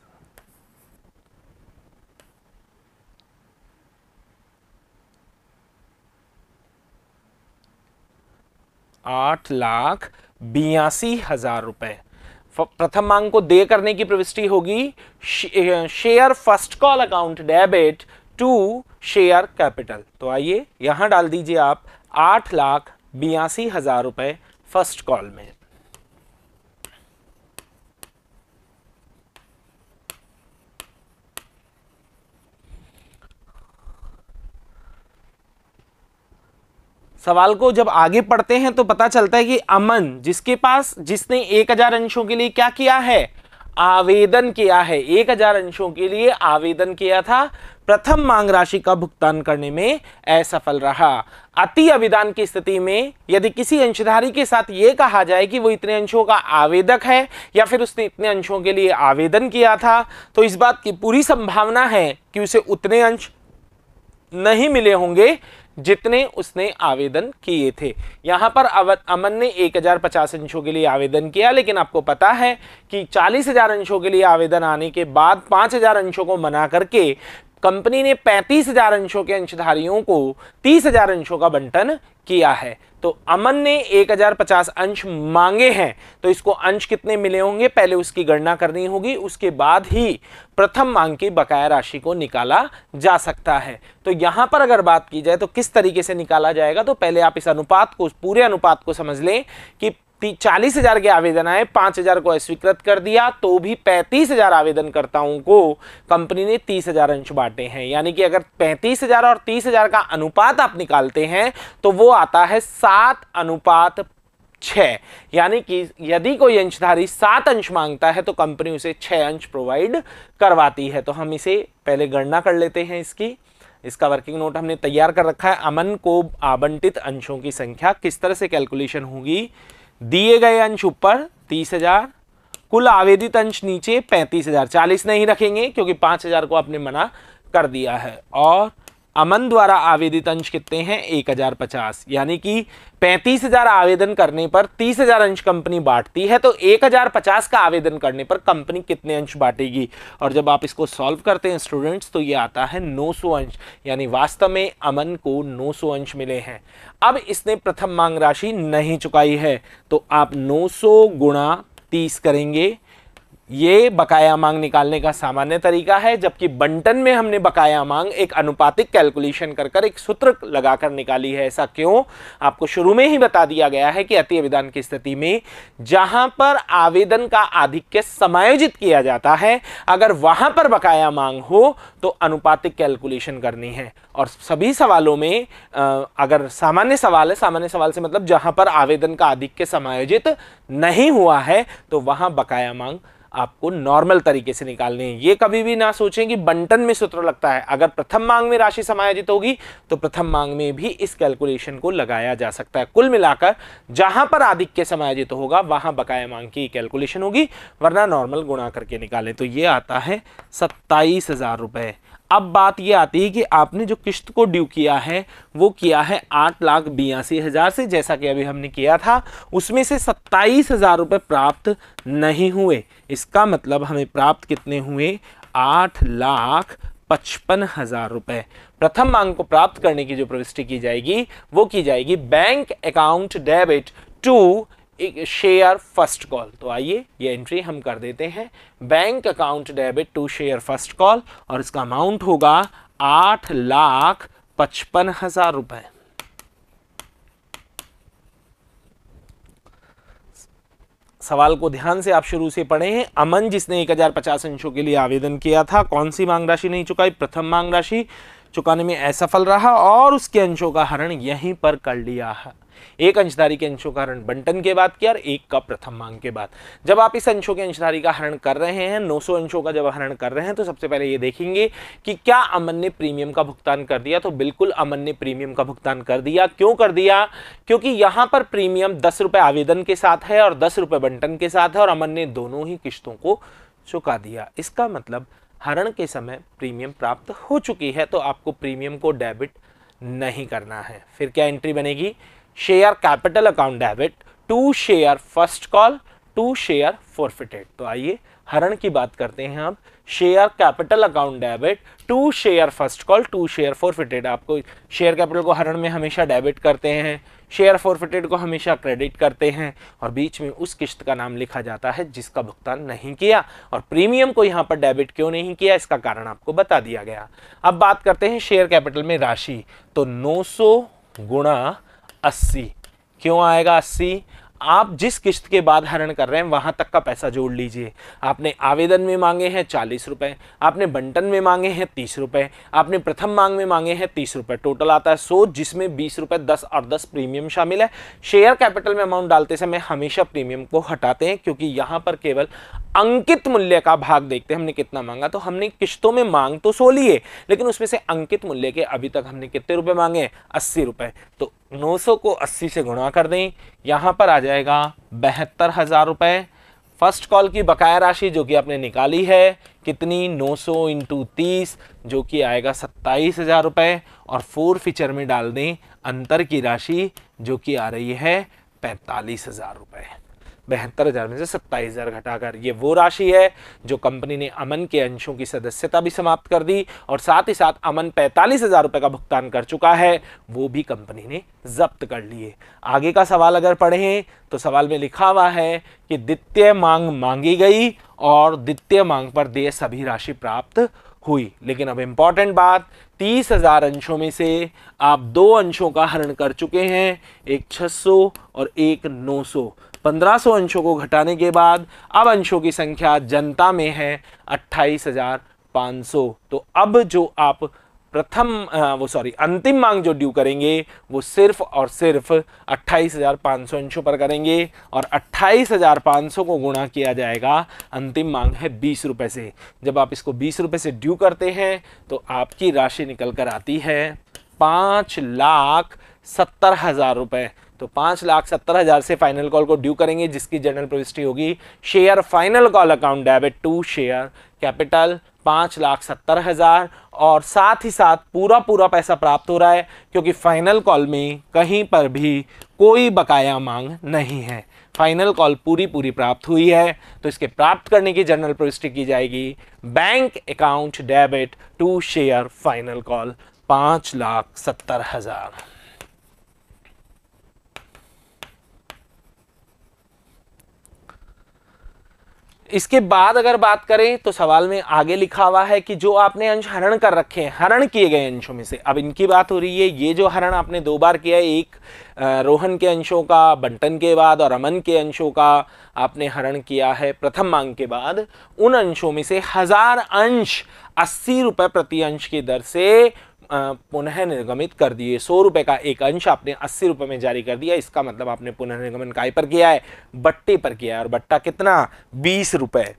आठ लाख बयासी हजार रुपए प्रथम मांग को दे करने की प्रविष्टि होगी share first call account debit to share capital तो आइए यहां डाल दीजिए आप आठ लाख बयासी हजार रुपए फर्स्ट कॉल में सवाल को जब आगे पढ़ते हैं तो पता चलता है कि अमन जिसके पास जिसने एक हजार अंशों के लिए क्या किया है आवेदन किया है एक हजार अंशों के लिए आवेदन किया था प्रथम मांग राशि का भुगतान करने में असफल रहा अति अविदान की स्थिति में यदि किसी अंशधारी के साथ ये कहा जाए कि वो इतने अंशों का आवेदक है या फिर उसने इतने अंशों के लिए आवेदन किया था तो इस बात की पूरी संभावना है कि उसे उतने अंश नहीं मिले होंगे जितने उसने आवेदन किए थे यहाँ पर अमन ने एक हज़ार पचास अंशों के लिए आवेदन किया लेकिन आपको पता है कि चालीस हज़ार अंशों के लिए आवेदन आने के बाद पाँच हज़ार अंशों को मना करके कंपनी ने पैंतीस हजार अंशों के अंशधारियों को तीस हजार अंशों का बंटन किया है तो अमन ने 1050 अंश मांगे हैं तो इसको अंश कितने मिले होंगे पहले उसकी गणना करनी होगी उसके बाद ही प्रथम मांग की बकाया राशि को निकाला जा सकता है तो यहां पर अगर बात की जाए तो किस तरीके से निकाला जाएगा तो पहले आप इस अनुपात को पूरे अनुपात को समझ लें कि चालीस हजार के आवेदन आए पांच हजार को अस्वीकृत कर दिया तो भी पैंतीस हजार आवेदनकर्ताओं को कंपनी ने तीस हजार अंश बांटे हैं यानी कि अगर पैंतीस हजार और तीस हजार का अनुपात आप निकालते हैं तो वो आता है सात अनुपात यानी कि यदि कोई अंशधारी सात अंश मांगता है तो कंपनी उसे छह अंश प्रोवाइड करवाती है तो हम इसे पहले गणना कर लेते हैं इसकी इसका वर्किंग नोट हमने तैयार कर रखा है अमन को आवंटित अंशों की संख्या किस तरह से कैलकुलेशन होगी दिए गए अंश ऊपर तीस हजार कुल आवेदित अंश नीचे पैंतीस हजार चालीस नहीं रखेंगे क्योंकि पांच हजार को आपने मना कर दिया है और अमन द्वारा आवेदित अंश कितने हैं एक हजार पचास यानी कि पैंतीस हजार आवेदन करने पर तीस हजार अंश कंपनी बांटती है तो एक हजार पचास का आवेदन करने पर कंपनी कितने अंश बांटेगी और जब आप इसको सॉल्व करते हैं स्टूडेंट्स तो ये आता है नौ सौ अंश यानी वास्तव में अमन को नौ सौ अंश मिले हैं अब इसने प्रथम मांग राशि नहीं चुकाई है तो आप नौ सौ गुणा तीस करेंगे ये बकाया मांग निकालने का सामान्य तरीका है जबकि बंटन में हमने बकाया मांग एक अनुपातिक कैलकुलेशन कर कर एक सूत्र लगाकर निकाली है ऐसा क्यों आपको शुरू में ही बता दिया गया है कि अति की स्थिति में जहां पर आवेदन का आधिक्य समायोजित किया जाता है अगर वहां पर बकाया मांग हो तो अनुपातिक कैलकुलेशन करनी है और सभी सवालों में अगर सामान्य सवाल है सामान्य सवाल से मतलब जहां पर आवेदन का आधिक्य समायोजित नहीं हुआ है तो वहां बकाया मांग आपको नॉर्मल तरीके से निकालनी है ये कभी भी ना सोचें कि बंटन में सूत्र लगता है अगर प्रथम मांग में राशि समायोजित होगी तो प्रथम मांग में भी इस कैलकुलेशन को लगाया जा सकता है कुल मिलाकर जहां पर आधिक्य समायोजित होगा वहां बकाया मांग की कैलकुलेशन होगी वरना नॉर्मल गुणा करके निकालें तो ये आता है सत्ताईस हज़ार रुपये अब बात ये आती है कि आपने जो किश्त को ड्यू किया है वो किया है आठ लाख बयासी हज़ार से जैसा कि अभी हमने किया था उसमें से सत्ताईस हज़ार रुपये प्राप्त नहीं हुए इसका मतलब हमें प्राप्त कितने हुए आठ लाख पचपन हजार रुपये प्रथम मांग को प्राप्त करने की जो प्रविष्टि की जाएगी वो की जाएगी bank account debit to share first call तो आइए ये एंट्री हम कर देते हैं bank account debit to share first call और इसका अमाउंट होगा आठ लाख पचपन हजार रुपये सवाल को ध्यान से आप शुरू से पढ़े हैं अमन जिसने एक हज़ार पचास अंशों के लिए आवेदन किया था कौन सी मांग राशि नहीं चुकाई प्रथम मांग राशि चुकाने में असफल रहा और उसके अंशों का हरण यहीं पर कर लिया है एक अंशधारी के अंशों का हरण बंटन के बाद किया और एक का प्रथम मांग के बाद जब आप इस अंशों के अंशधारी का हरण कर रहे हैं नौ सौ अंशों का जब हरण कर रहे हैं तो सबसे पहले ये देखेंगे कि क्या अमन ने प्रीमियम का भुगतान कर दिया तो बिल्कुल अमन ने प्रीमियम का भुगतान कर दिया क्यों कर दिया क्योंकि यहां पर प्रीमियम दस आवेदन के साथ है और दस बंटन के साथ है और अमन ने दोनों ही किश्तों को चुका दिया इसका मतलब हरण के समय प्रीमियम प्राप्त हो चुकी है तो आपको प्रीमियम को डेबिट नहीं करना है फिर क्या एंट्री बनेगी share capital account debit to share first call to share forfeited तो आइए हरण की बात करते हैं अब share capital account debit to share first call to share forfeited आपको शेयर कैपिटल को हरण में हमेशा डेबिट करते हैं शेयर फोरफिटेड को हमेशा क्रेडिट करते हैं और बीच में उस किस्त का नाम लिखा जाता है जिसका भुगतान नहीं किया और प्रीमियम को यहाँ पर डेबिट क्यों नहीं किया इसका कारण आपको बता दिया गया अब बात करते हैं शेयर कैपिटल में राशि तो नौ गुणा अस्सी क्यों आएगा अस्सी आप जिस किश्त के बाद हरण कर रहे हैं वहां तक का पैसा जोड़ लीजिए आपने आवेदन में मांगे हैं चालीस रुपए आपने बंटन में मांगे हैं तीस रुपए आपने प्रथम मांग में मांगे हैं तीस रुपए टोटल आता है सो जिसमें बीस रुपए दस और दस प्रीमियम शामिल है शेयर कैपिटल में अमाउंट डालते समय हमेशा प्रीमियम को हटाते हैं क्योंकि यहां पर केवल अंकित मूल्य का भाग देखते हैं हमने कितना मांगा तो हमने किश्तों में मांग तो सो लिए लेकिन उसमें से अंकित मूल्य के अभी तक हमने कितने रुपए मांगे अस्सी रुपए तो 900 को 80 से गुणा कर दें यहाँ पर आ जाएगा बहत्तर हज़ार रुपये फर्स्ट कॉल की बकाया राशि जो कि आपने निकाली है कितनी 900 सौ इंटू तीस जो कि आएगा सत्ताईस हज़ार रुपये और फोर फीचर में डाल दें अंतर की राशि जो कि आ रही है पैंतालीस हज़ार रुपये बहत्तर हज़ार में से सत्ताईस हज़ार घटाकर ये वो राशि है जो कंपनी ने अमन के अंशों की सदस्यता भी समाप्त कर दी और साथ ही साथ अमन पैंतालीस हज़ार रुपये का भुगतान कर चुका है वो भी कंपनी ने जब्त कर लिए आगे का सवाल अगर पढ़ें तो सवाल में लिखा हुआ है कि द्वितीय मांग मांगी गई और द्वितीय मांग पर देय सभी राशि प्राप्त हुई लेकिन अब इम्पॉर्टेंट बात तीस हजार अंशों में से आप दो अंशों का हरण कर चुके हैं एक सौ और एक सौ 1500 अंशों को घटाने के बाद अब अंशों की संख्या जनता में है अट्ठाईस हजार पाँच सौ तो अब जो आप प्रथम वो सॉरी अंतिम मांग जो ड्यू करेंगे वो सिर्फ और सिर्फ 28,500 अंशों पर करेंगे और 28,500 को गुणा किया जाएगा अंतिम मांग है बीस रुपये से जब आप इसको बीस रुपये से ड्यू करते हैं तो आपकी राशि निकल कर आती है पाँच लाख सत्तर हज़ार रुपये तो पाँच लाख सत्तर हज़ार से फाइनल कॉल को ड्यू करेंगे जिसकी जनरल प्रविष्टि होगी share final call account debit to share capital पाँच लाख सत्तर हज़ार और साथ ही साथ पूरा पूरा पैसा प्राप्त हो रहा है क्योंकि फाइनल कॉल में कहीं पर भी कोई बकाया मांग नहीं है फाइनल कॉल पूरी पूरी प्राप्त हुई है तो इसके प्राप्त करने की जनरल प्रविष्टि की जाएगी bank account debit to share final call पाँच लाख सत्तर हज़ार इसके बाद अगर बात करें तो सवाल में आगे लिखा हुआ है कि जो आपने अंश हरण कर रखे हैं हरण किए गए अंशों में से अब इनकी बात हो रही है ये जो हरण आपने दो बार किया है एक रोहन के अंशों का बंटन के बाद और अमन के अंशों का आपने हरण किया है प्रथम मांग के बाद उन अंशों में से हजार अंश अस्सी रुपये प्रति अंश की दर से पुनः निर्गमित कर दिए सौ रुपये का एक अंश आपने अस्सी रुपये में जारी कर दिया इसका मतलब आपने पुनः निर्गमन काय पर किया है बट्टे पर किया है और बट्टा कितना बीस रुपये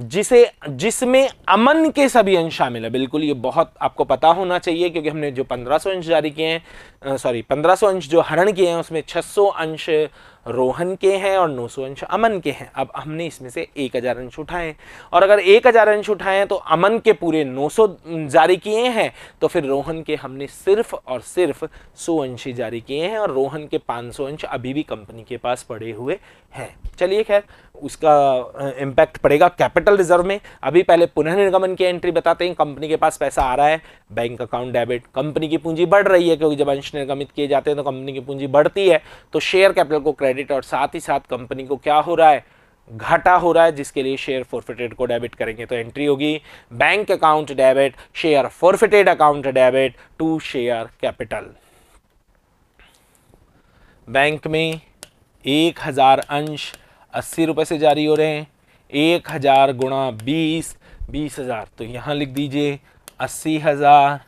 जिसे जिसमें अमन के सभी अंश शामिल है बिल्कुल ये बहुत आपको पता होना चाहिए क्योंकि हमने जो 1500 अंश जारी किए हैं सॉरी 1500 अंश जो हरण किए हैं उसमें 600 अंश रोहन के हैं और 900 अंश अमन के हैं अब हमने इसमें से 1000 अंश उठाए और अगर 1000 अंश उठाए तो अमन के पूरे 900 जारी किए हैं तो फिर रोहन के हमने सिर्फ और सिर्फ 100 अंश ही जारी किए हैं और रोहन के 500 अंश अभी भी कंपनी के पास पड़े हुए हैं चलिए खैर उसका इम्पैक्ट पड़ेगा कैपिटल कैपिटल रिजर्व में अभी पहले पुनः निर्गमन की एंट्री बताते हैं कंपनी के पास पैसा आ रहा है बैंक अकाउंट डेबिट कंपनी की पूंजी बढ़ रही है क्योंकि जब अंश निर्गमित किए जाते हैं तो कंपनी की पूंजी बढ़ती है तो शेयर कैपिटल को क्रेडिट और साथ ही साथ कंपनी को क्या हो रहा है घाटा हो रहा है जिसके लिए शेयर फोरफिटेड को डेबिट करेंगे तो एंट्री होगी bank account debit share forfeited account debit to share capital bank में एक हज़ार अंश अस्सी रुपए से जारी हो रहे हैं एक हज़ार गुणा बीस बीस हज़ार तो यहाँ लिख दीजिए अस्सी हज़ार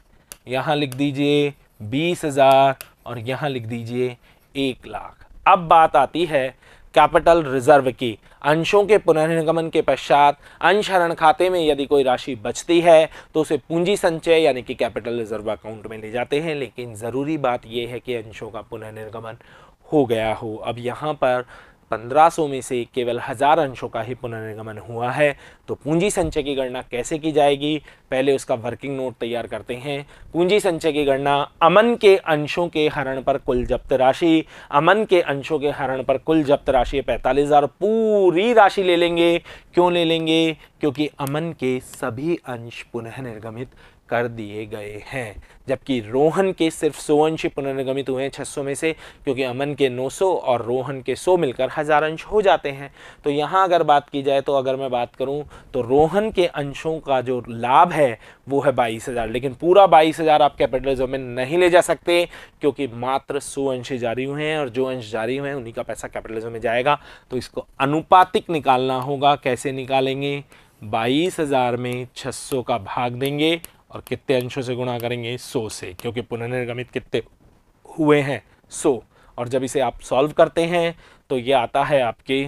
यहाँ लिख दीजिए बीस हज़ार और यहाँ लिख दीजिए एक लाख अब बात आती है कैपिटल रिजर्व की अंशों के पुनर्निगमन के पश्चात अंश हरण खाते में यदि कोई राशि बचती है तो उसे पूंजी संचय यानी कि कैपिटल रिजर्व अकाउंट में ले जाते हैं लेकिन ज़रूरी बात यह है कि अंशों का पुनर्निगमन हो गया हो अब यहाँ पर 1500 में से केवल हजार अंशों का ही पुनर्निगमन हुआ है तो पूंजी संचय की गणना कैसे की जाएगी पहले उसका वर्किंग नोट तैयार करते हैं पूंजी संचय की गणना अमन के अंशों के हरण पर कुल जब्त राशि अमन के अंशों के हरण पर कुल जब्त राशि पैंतालीस हजार पूरी राशि ले लेंगे क्यों ले लेंगे क्योंकि अमन के सभी अंश पुनः निर्गमित कर दिए गए हैं जबकि रोहन के सिर्फ सौ अंश पुनर्गमित हुए हैं छः में से क्योंकि अमन के 900 और रोहन के 100 मिलकर हज़ार अंश हो जाते हैं तो यहाँ अगर बात की जाए तो अगर मैं बात करूँ तो रोहन के अंशों का जो लाभ है वो है बाईस हज़ार लेकिन पूरा बाईस हज़ार आप कैपिटलिज्म में नहीं ले जा सकते क्योंकि मात्र सौ अंश जारी हुए हैं और जो अंश जारी हुए हैं उन्हीं का पैसा कैपिटलिज्म में जाएगा तो इसको अनुपातिक निकालना होगा कैसे निकालेंगे बाईस हज़ार में 600 का भाग देंगे और कितने अंशों से गुणा करेंगे सो से क्योंकि पुनर्निर्गमित कितने हुए हैं सो और जब इसे आप सॉल्व करते हैं तो ये आता है आपके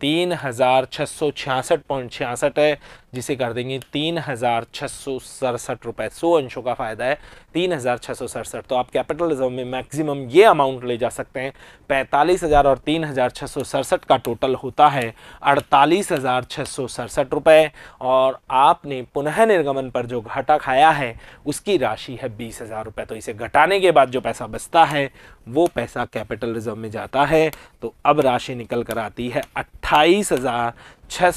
तीन हज़ार छः सौ छियासठ पॉइंट छियासठ है जिसे कर देंगे तीन हज़ार छः सौ सड़सठ रुपये सौ अंशों का फ़ायदा है तीन हज़ार छः सौ सड़सठ तो आप कैपिटलिज्म में मैक्सिमम ये अमाउंट ले जा सकते हैं पैंतालीस हज़ार और तीन हज़ार छः सौ सड़सठ का टोटल होता है अड़तालीस हज़ार छः सौ सड़सठ रुपये और आपने पुनः निर्गमन पर जो घाटा खाया है उसकी राशि है बीस हज़ार रुपये तो इसे घटाने के बाद जो पैसा बचता है वो पैसा कैपिटलिज्म में जाता है तो अब राशि निकल कर आती है अट्ठाईस हज़ार छः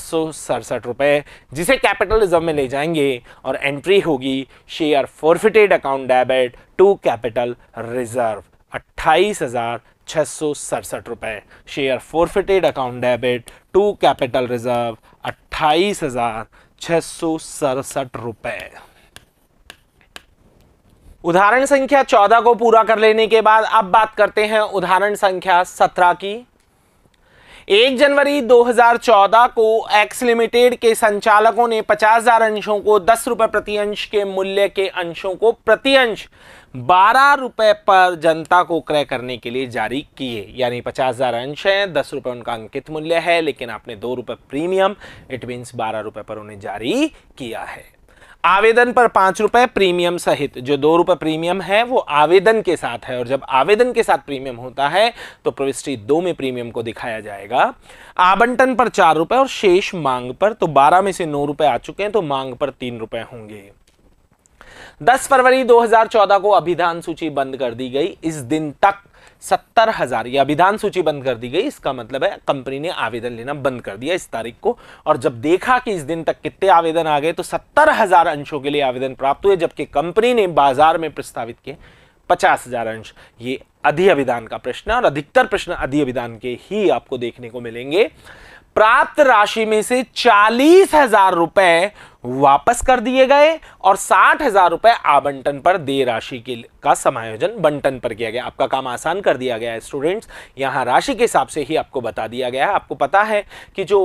रुपए जिसे कैपिटल रिजर्व में ले जाएंगे और एंट्री होगी share forfeited account debit to capital reserve अट्ठाईस हज़ार सौ share forfeited account debit to capital reserve अट्ठाईस हज़ार छः सौ सड़सठ उदाहरण संख्या चौदह को पूरा कर लेने के बाद अब बात करते हैं उदाहरण संख्या सत्रह की एक जनवरी 2014 को एक्स लिमिटेड के संचालकों ने 50,000 अंशों को दस रुपए प्रति अंश के मूल्य के अंशों को प्रति अंश बारह रुपए पर जनता को क्रय करने के लिए जारी किए यानी पचास हजार अंश हैं दस रुपये उनका अंकित मूल्य है लेकिन आपने दो रुपए प्रीमियम इट मीन्स बारह रुपए पर उन्हें जारी किया है आवेदन पर पांच रुपए प्रीमियम सहित जो दो रुपए प्रीमियम है वो आवेदन के साथ है और जब आवेदन के साथ प्रीमियम होता है तो प्रविष्टि दो में प्रीमियम को दिखाया जाएगा आवंटन पर चार रुपए और शेष मांग पर तो बारह में से नौ रुपए आ चुके हैं तो मांग पर तीन रुपए होंगे 10 फरवरी 2014 को अभिधान सूची बंद कर दी गई इस दिन तक सत्तर हज़ार या विधान बंद कर दी गई इसका मतलब है कंपनी ने आवेदन लेना बंद कर दिया इस तारीख को और जब देखा कि इस दिन तक कितने आवेदन आ गए तो सत्तर हज़ार अंशों के लिए आवेदन प्राप्त हुए जबकि कंपनी ने बाजार में प्रस्तावित किए पचास हजार अंश ये अधि अभिधान का प्रश्न और अधिकतर प्रश्न अधि अभिधान के ही आपको देखने को मिलेंगे प्राप्त राशि में से चालीस हजार रुपए वापस कर दिए गए और साठ हजार रुपए आबंटन पर दे राशि के का समायोजन बंटन पर किया गया आपका काम आसान कर दिया गया है स्टूडेंट्स यहां राशि के हिसाब से ही आपको बता दिया गया है आपको पता है कि जो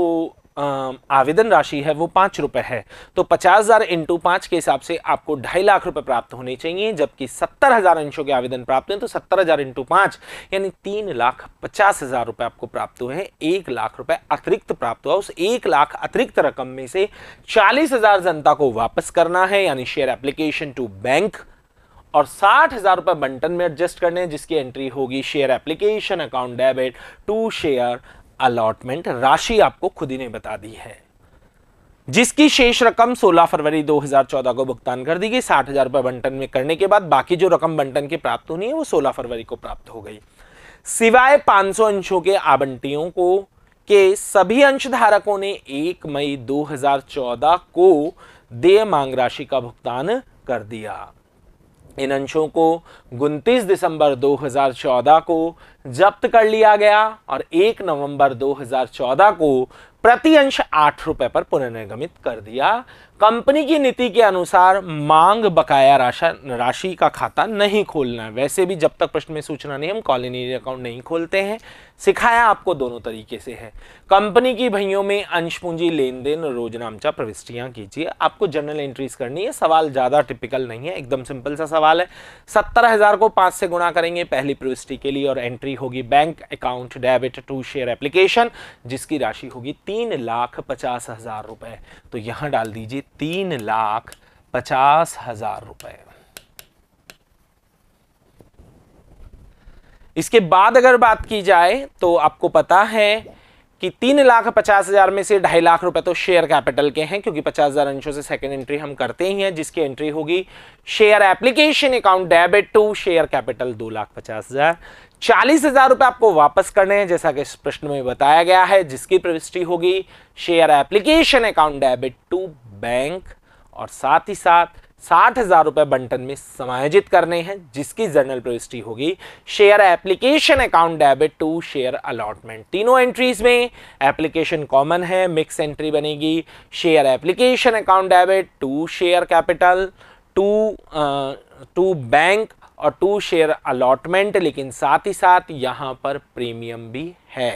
आवेदन राशि है वो पाँच रुपये है तो पचास हज़ार इंटू पाँच के हिसाब से आपको ढाई लाख रुपए प्राप्त होने चाहिए जबकि सत्तर हज़ार अंशों के आवेदन प्राप्त हैं तो सत्तर हज़ार इंटू पाँच यानी तीन लाख पचास हज़ार रुपये आपको प्राप्त हुए हैं एक लाख रुपए अतिरिक्त प्राप्त हुआ उस एक लाख अतिरिक्त रकम में से चालीस हज़ार जनता को वापस करना है यानी शेयर एप्लीकेशन टू बैंक और साठ हज़ार रुपए बंटन में एडजस्ट करने हैं जिसकी एंट्री होगी share application account debit to share allotment राशि आपको खुद ही ने बता दी है जिसकी शेष रकम 16 फरवरी 2014 को भुगतान कर दी गई साठ हजार रुपए बंटन में करने के बाद बाकी जो रकम बंटन की प्राप्त होनी है वो 16 फरवरी को प्राप्त हो गई सिवाय 500 अंशों के आवंटियों को के सभी अंशधारकों ने 1 मई 2014 को देय मांग राशि का भुगतान कर दिया इन अंशों को 29 दिसंबर 2014 को जब्त कर लिया गया और 1 नवंबर 2014 को प्रति अंश आठ रुपए पर पुनर्निगमित कर दिया कंपनी की नीति के अनुसार मांग बकाया राशि का खाता नहीं खोलना है वैसे भी जब तक प्रश्न में सूचना नहीं हम कॉलोनी अकाउंट नहीं खोलते हैं सिखाया आपको दोनों तरीके से है कंपनी की भइयों में अंश पूंजी लेन देन रोजनामचा प्रविष्टियाँ कीजिए आपको जनरल एंट्रीज करनी है सवाल ज़्यादा टिपिकल नहीं है एकदम सिंपल सा सवाल है सत्तर हज़ार को पाँच से गुणा करेंगे पहली प्रविष्टि के लिए और एंट्री होगी bank account debit to share application जिसकी राशि होगी तीन लाख पचास हज़ार रुपए तो यहाँ डाल दीजिए तीन लाख पचास हजार रुपए इसके बाद अगर बात की जाए तो आपको पता है कि तीन लाख पचास हजार में से ढाई लाख रुपए तो शेयर कैपिटल के हैं क्योंकि पचास हजार अंशों से सेकंड एंट्री हम करते ही हैं जिसकी एंट्री होगी share application account debit to share capital दो लाख पचास हजार चालीस हजार रुपए आपको वापस करने हैं जैसा कि इस प्रश्न में बताया गया है जिसकी प्रविष्टि होगी share application account debit to bank और साथ ही साथ साठ हजार रुपए बंटन में समायोजित करने हैं जिसकी जर्नल प्रविष्टि होगी share application account debit to share allotment तीनों एंट्रीज में एप्लीकेशन कॉमन है मिक्स एंट्री बनेगी share application account debit to share capital to to bank और टू शेयर अलॉटमेंट लेकिन साथ ही साथ यहाँ पर प्रीमियम भी है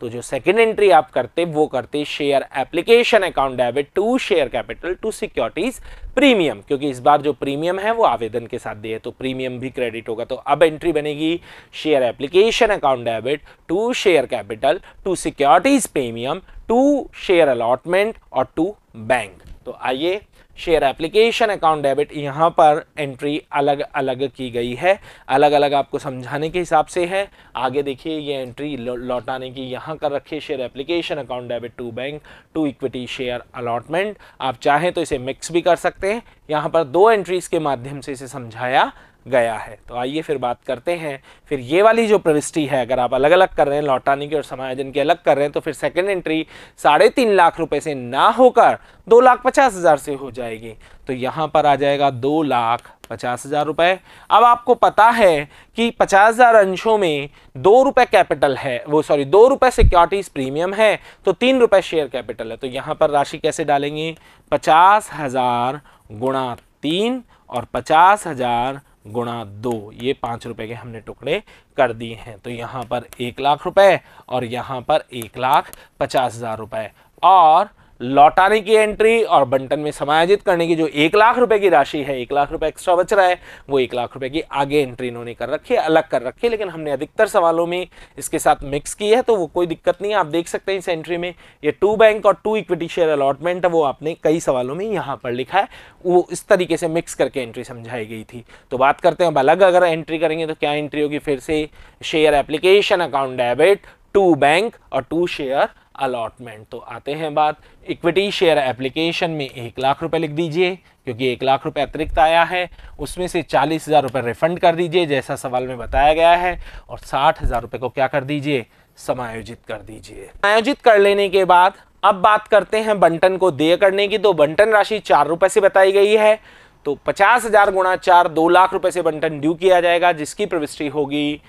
तो जो सेकेंड एंट्री आप करते वो करते share application account debit to share capital to securities premium क्योंकि इस बार जो प्रीमियम है वो आवेदन के साथ दिए तो प्रीमियम भी क्रेडिट होगा तो अब एंट्री बनेगी share application account debit to share capital to securities premium to share allotment और टू बैंक तो आइए शेयर एप्लीकेशन अकाउंट डेबिट यहाँ पर एंट्री अलग अलग की गई है अलग अलग आपको समझाने के हिसाब से है आगे देखिए ये एंट्री लौटाने की यहाँ कर रखिए share application account debit to bank to equity share allotment आप चाहें तो इसे मिक्स भी कर सकते हैं यहाँ पर दो एंट्रीज़ के माध्यम से इसे समझाया गया है तो आइए फिर बात करते हैं फिर ये वाली जो प्रविष्टि है अगर आप अलग अलग कर रहे हैं लौटाने की और समायोजन की अलग कर रहे हैं तो फिर सेकेंड एंट्री साढ़े तीन लाख रुपये से ना होकर दो लाख पचास हज़ार से हो जाएगी तो यहाँ पर आ जाएगा दो लाख पचास हज़ार रुपये अब आपको पता है कि पचास हज़ार अंशों में दो रुपये कैपिटल है वो सॉरी दो रुपये सिक्योरिटीज़ प्रीमियम है तो तीन रुपये शेयर कैपिटल है तो यहाँ पर राशि कैसे डालेंगे पचास हज़ार गुणा तीन और पचास हज़ार गुणा दो ये पाँच रुपये के हमने टुकड़े कर दिए हैं तो यहाँ पर एक लाख रुपए और यहाँ पर एक लाख पचास हज़ार रुपये और लौटाने की एंट्री और बंटन में समायोजित करने की जो एक लाख रुपए की राशि है एक लाख रुपए एक्स्ट्रा बच रहा है वो एक लाख रुपए की आगे एंट्री इन्होंने कर रखी है अलग कर रखी है लेकिन हमने अधिकतर सवालों में इसके साथ मिक्स की है तो वो कोई दिक्कत नहीं है आप देख सकते हैं इस एंट्री में ये टू बैंक और टू इक्विटी शेयर अलॉटमेंट वो आपने कई सवालों में यहाँ पर लिखा है वो इस तरीके से मिक्स करके एंट्री समझाई गई थी तो बात करते हैं अब अलग अगर एंट्री करेंगे तो क्या एंट्री होगी फिर से share application account debit to bank और टू शेयर अलॉटमेंट तो आते हैं बात इक्विटी शेयर एप्लीकेशन में एक लाख रुपए लिख दीजिए क्योंकि एक लाख रुपए अतिरिक्त आया है उसमें से चालीस हज़ार रुपये रिफंड कर दीजिए जैसा सवाल में बताया गया है और साठ हज़ार रुपये को क्या कर दीजिए समायोजित कर दीजिए समायोजित कर लेने के बाद अब बात करते हैं बंटन को देय करने की तो बंटन राशि चार रुपये से बताई गई है तो पचास हज़ार गुणा चार दो लाख रुपए से बंटन ड्यू किया जाएगा जिसकी प्रविष्टि होगी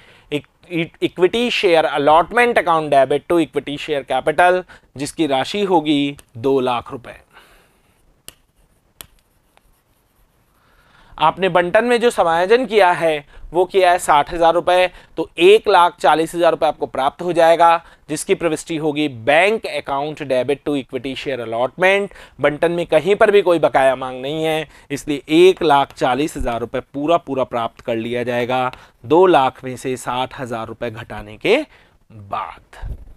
equity share allotment account debit to equity share capital जिसकी राशि होगी दो लाख रुपए आपने बंटन में जो समायोजन किया है वो किया है साठ हज़ार रुपये तो एक लाख चालीस हज़ार रुपये आपको प्राप्त हो जाएगा जिसकी प्रविष्टि होगी bank account debit to equity share allotment बंटन में कहीं पर भी कोई बकाया मांग नहीं है इसलिए एक लाख चालीस हज़ार रुपये पूरा पूरा प्राप्त कर लिया जाएगा दो लाख में से साठ हज़ार रुपये घटाने के बाद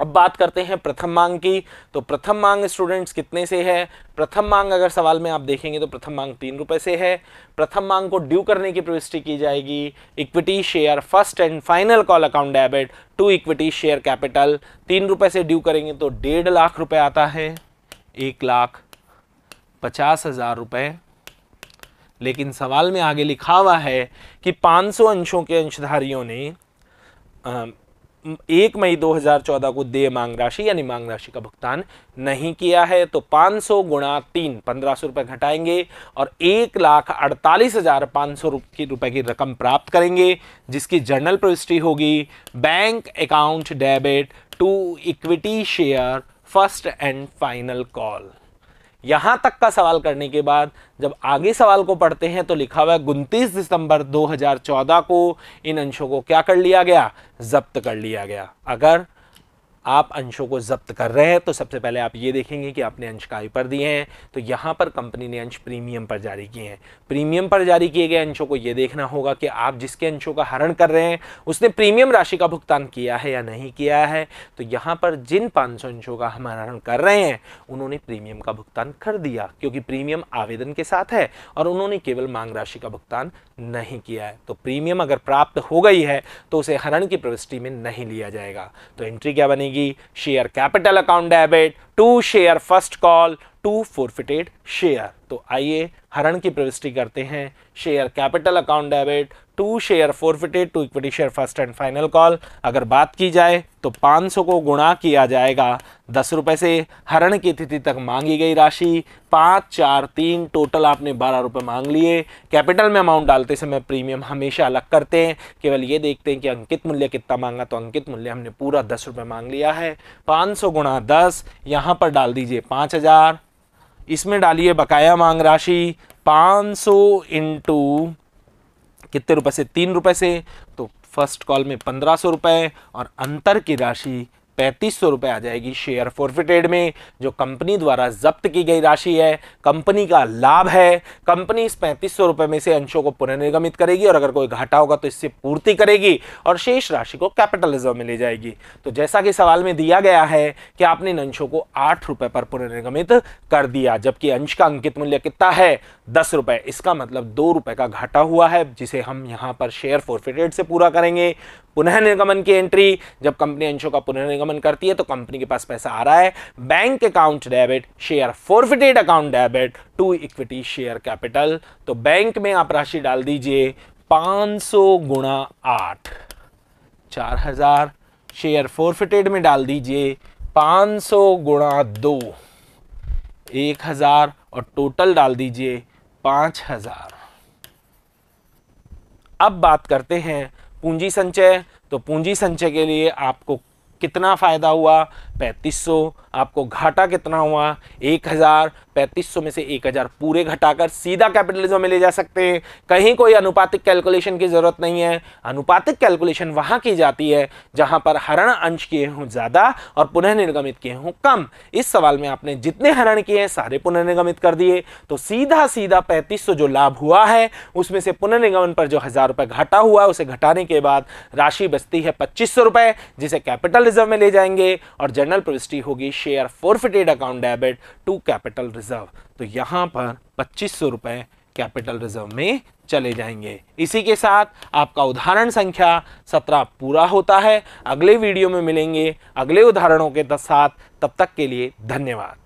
अब बात करते हैं प्रथम मांग की तो प्रथम मांग स्टूडेंट्स कितने से है प्रथम मांग अगर सवाल में आप देखेंगे तो प्रथम मांग तीन रुपये से है प्रथम मांग को ड्यू करने की प्रविष्टि की जाएगी equity share first and final call account debit to equity share capital तीन रुपये से ड्यू करेंगे तो डेढ़ लाख रुपये आता है एक लाख पचास हज़ार रुपये लेकिन सवाल में आगे लिखा हुआ है कि 500 अंशों के अंशधारियों ने एक मई 2014 को देय मांग राशि यानी मांग राशि का भुगतान नहीं किया है तो 500 सौ गुणा तीन पंद्रह सौ रुपये घटाएंगे और एक लाख अड़तालीस हज़ार पाँच सौ रुपए की रकम प्राप्त करेंगे जिसकी जर्नल प्रविष्टि होगी bank account debit to equity share first and final call यहाँ तक का सवाल करने के बाद जब आगे सवाल को पढ़ते हैं तो लिखा हुआ है उनतीस दिसंबर 2014 को इन अंशों को क्या कर लिया गया जब्त कर लिया गया अगर आप अंशों को जब्त कर रहे हैं तो सबसे पहले आप ये देखेंगे कि आपने अंश काय पर दिए हैं तो यहाँ पर कंपनी ने अंश प्रीमियम पर जारी किए हैं प्रीमियम पर जारी किए गए अंशों को ये देखना होगा कि आप जिसके अंशों का हरण कर रहे हैं उसने प्रीमियम राशि का भुगतान किया है या नहीं किया है तो यहाँ पर जिन पाँच अंशों का हम हरण कर रहे हैं उन्होंने प्रीमियम का भुगतान कर दिया क्योंकि प्रीमियम आवेदन के साथ है और उन्होंने केवल मांग राशि का भुगतान नहीं किया है तो प्रीमियम अगर प्राप्त हो गई है तो उसे हरण की प्रविष्टि में नहीं लिया जाएगा तो एंट्री क्या बनेगी जाएगी share capital account debit to share first call to forfeited share तो आइए हरण की प्रविष्टि करते हैं share capital account debit to share forfeited to equity share first and final call अगर बात की जाए तो 500 को गुणा किया जाएगा दस रुपये से हरण की तिथि तक मांगी गई राशि पाँच चार तीन टोटल आपने बारह रुपये मांग लिए कैपिटल में अमाउंट डालते समय प्रीमियम हमेशा अलग करते हैं केवल ये देखते हैं कि अंकित मूल्य कितना मांगा तो अंकित मूल्य हमने पूरा दस रुपये मांग लिया है पाँच सौ गुणा दस यहाँ पर डाल दीजिए पाँच हज़ार इसमें डालिए बकाया मांग राशि पाँच सौ इंटू कितने रुपए से तीन रुपए से तो फर्स्ट कॉल में पंद्रह सौ रुपये और अंतर की राशि पैंतीस सौ रुपये आ जाएगी शेयर फोरफिटेड में जो कंपनी द्वारा जब्त की गई राशि है कंपनी का लाभ है कंपनी इस पैंतीस सौ रुपये में से अंशों को पुनर्निगमित करेगी और अगर कोई घाटा होगा तो इससे पूर्ति करेगी और शेष राशि को कैपिटलिज्म में ले जाएगी तो जैसा कि सवाल में दिया गया है कि आपने इन अंशों को आठ रुपये पर पुनर्निगमित कर दिया जबकि अंश का अंकित मूल्य कितना है दस रुपये इसका मतलब दो रुपये का घाटा हुआ है जिसे हम यहाँ पर शेयर फोरफिटेड से पूरा करेंगे पुनर्निगमन की एंट्री जब कंपनी अंशों का पुनः निगमन करती है तो कंपनी के पास पैसा आ रहा है bank account debit share forfeited account debit to equity share capital तो बैंक में आप राशि डाल दीजिए 500 सौ गुणा आठ चार हजार शेयर फोरफिटेड में डाल दीजिए 500 सौ गुणा दो एक हजार और टोटल डाल दीजिए पांच हजार अब बात करते हैं पूंजी संचय तो पूंजी संचय के लिए आपको कितना फ़ायदा हुआ पैंतीस सौ आपको घाटा कितना हुआ एक हज़ार पैंतीस सौ में से एक हज़ार पूरे घटाकर सीधा कैपिटलिज्म में ले जा सकते हैं कहीं कोई अनुपातिक कैलकुलेशन की ज़रूरत नहीं है अनुपातिक कैलकुलेशन वहाँ की जाती है जहाँ पर हरण अंश किए हों ज़्यादा और पुनः निर्गमित किए हों कम इस सवाल में आपने जितने हरण किए हैं सारे निर्गमित कर दिए तो सीधा सीधा पैंतीस जो लाभ हुआ है उसमें से पुनर्निगमन पर जो हज़ार रुपये घाटा हुआ उसे घटाने के बाद राशि बचती है पच्चीस सौ रुपए जिसे कैपिटल रिजर्व में ले जाएंगे और जनरल प्रविष्टि होगी share forfeited account debit to capital reserve तो यहाँ पर पच्चीस सौ रुपए कैपिटल रिजर्व में चले जाएंगे इसी के साथ आपका उदाहरण संख्या सत्रह पूरा होता है अगले वीडियो में मिलेंगे अगले उदाहरणों के साथ तब तक के लिए धन्यवाद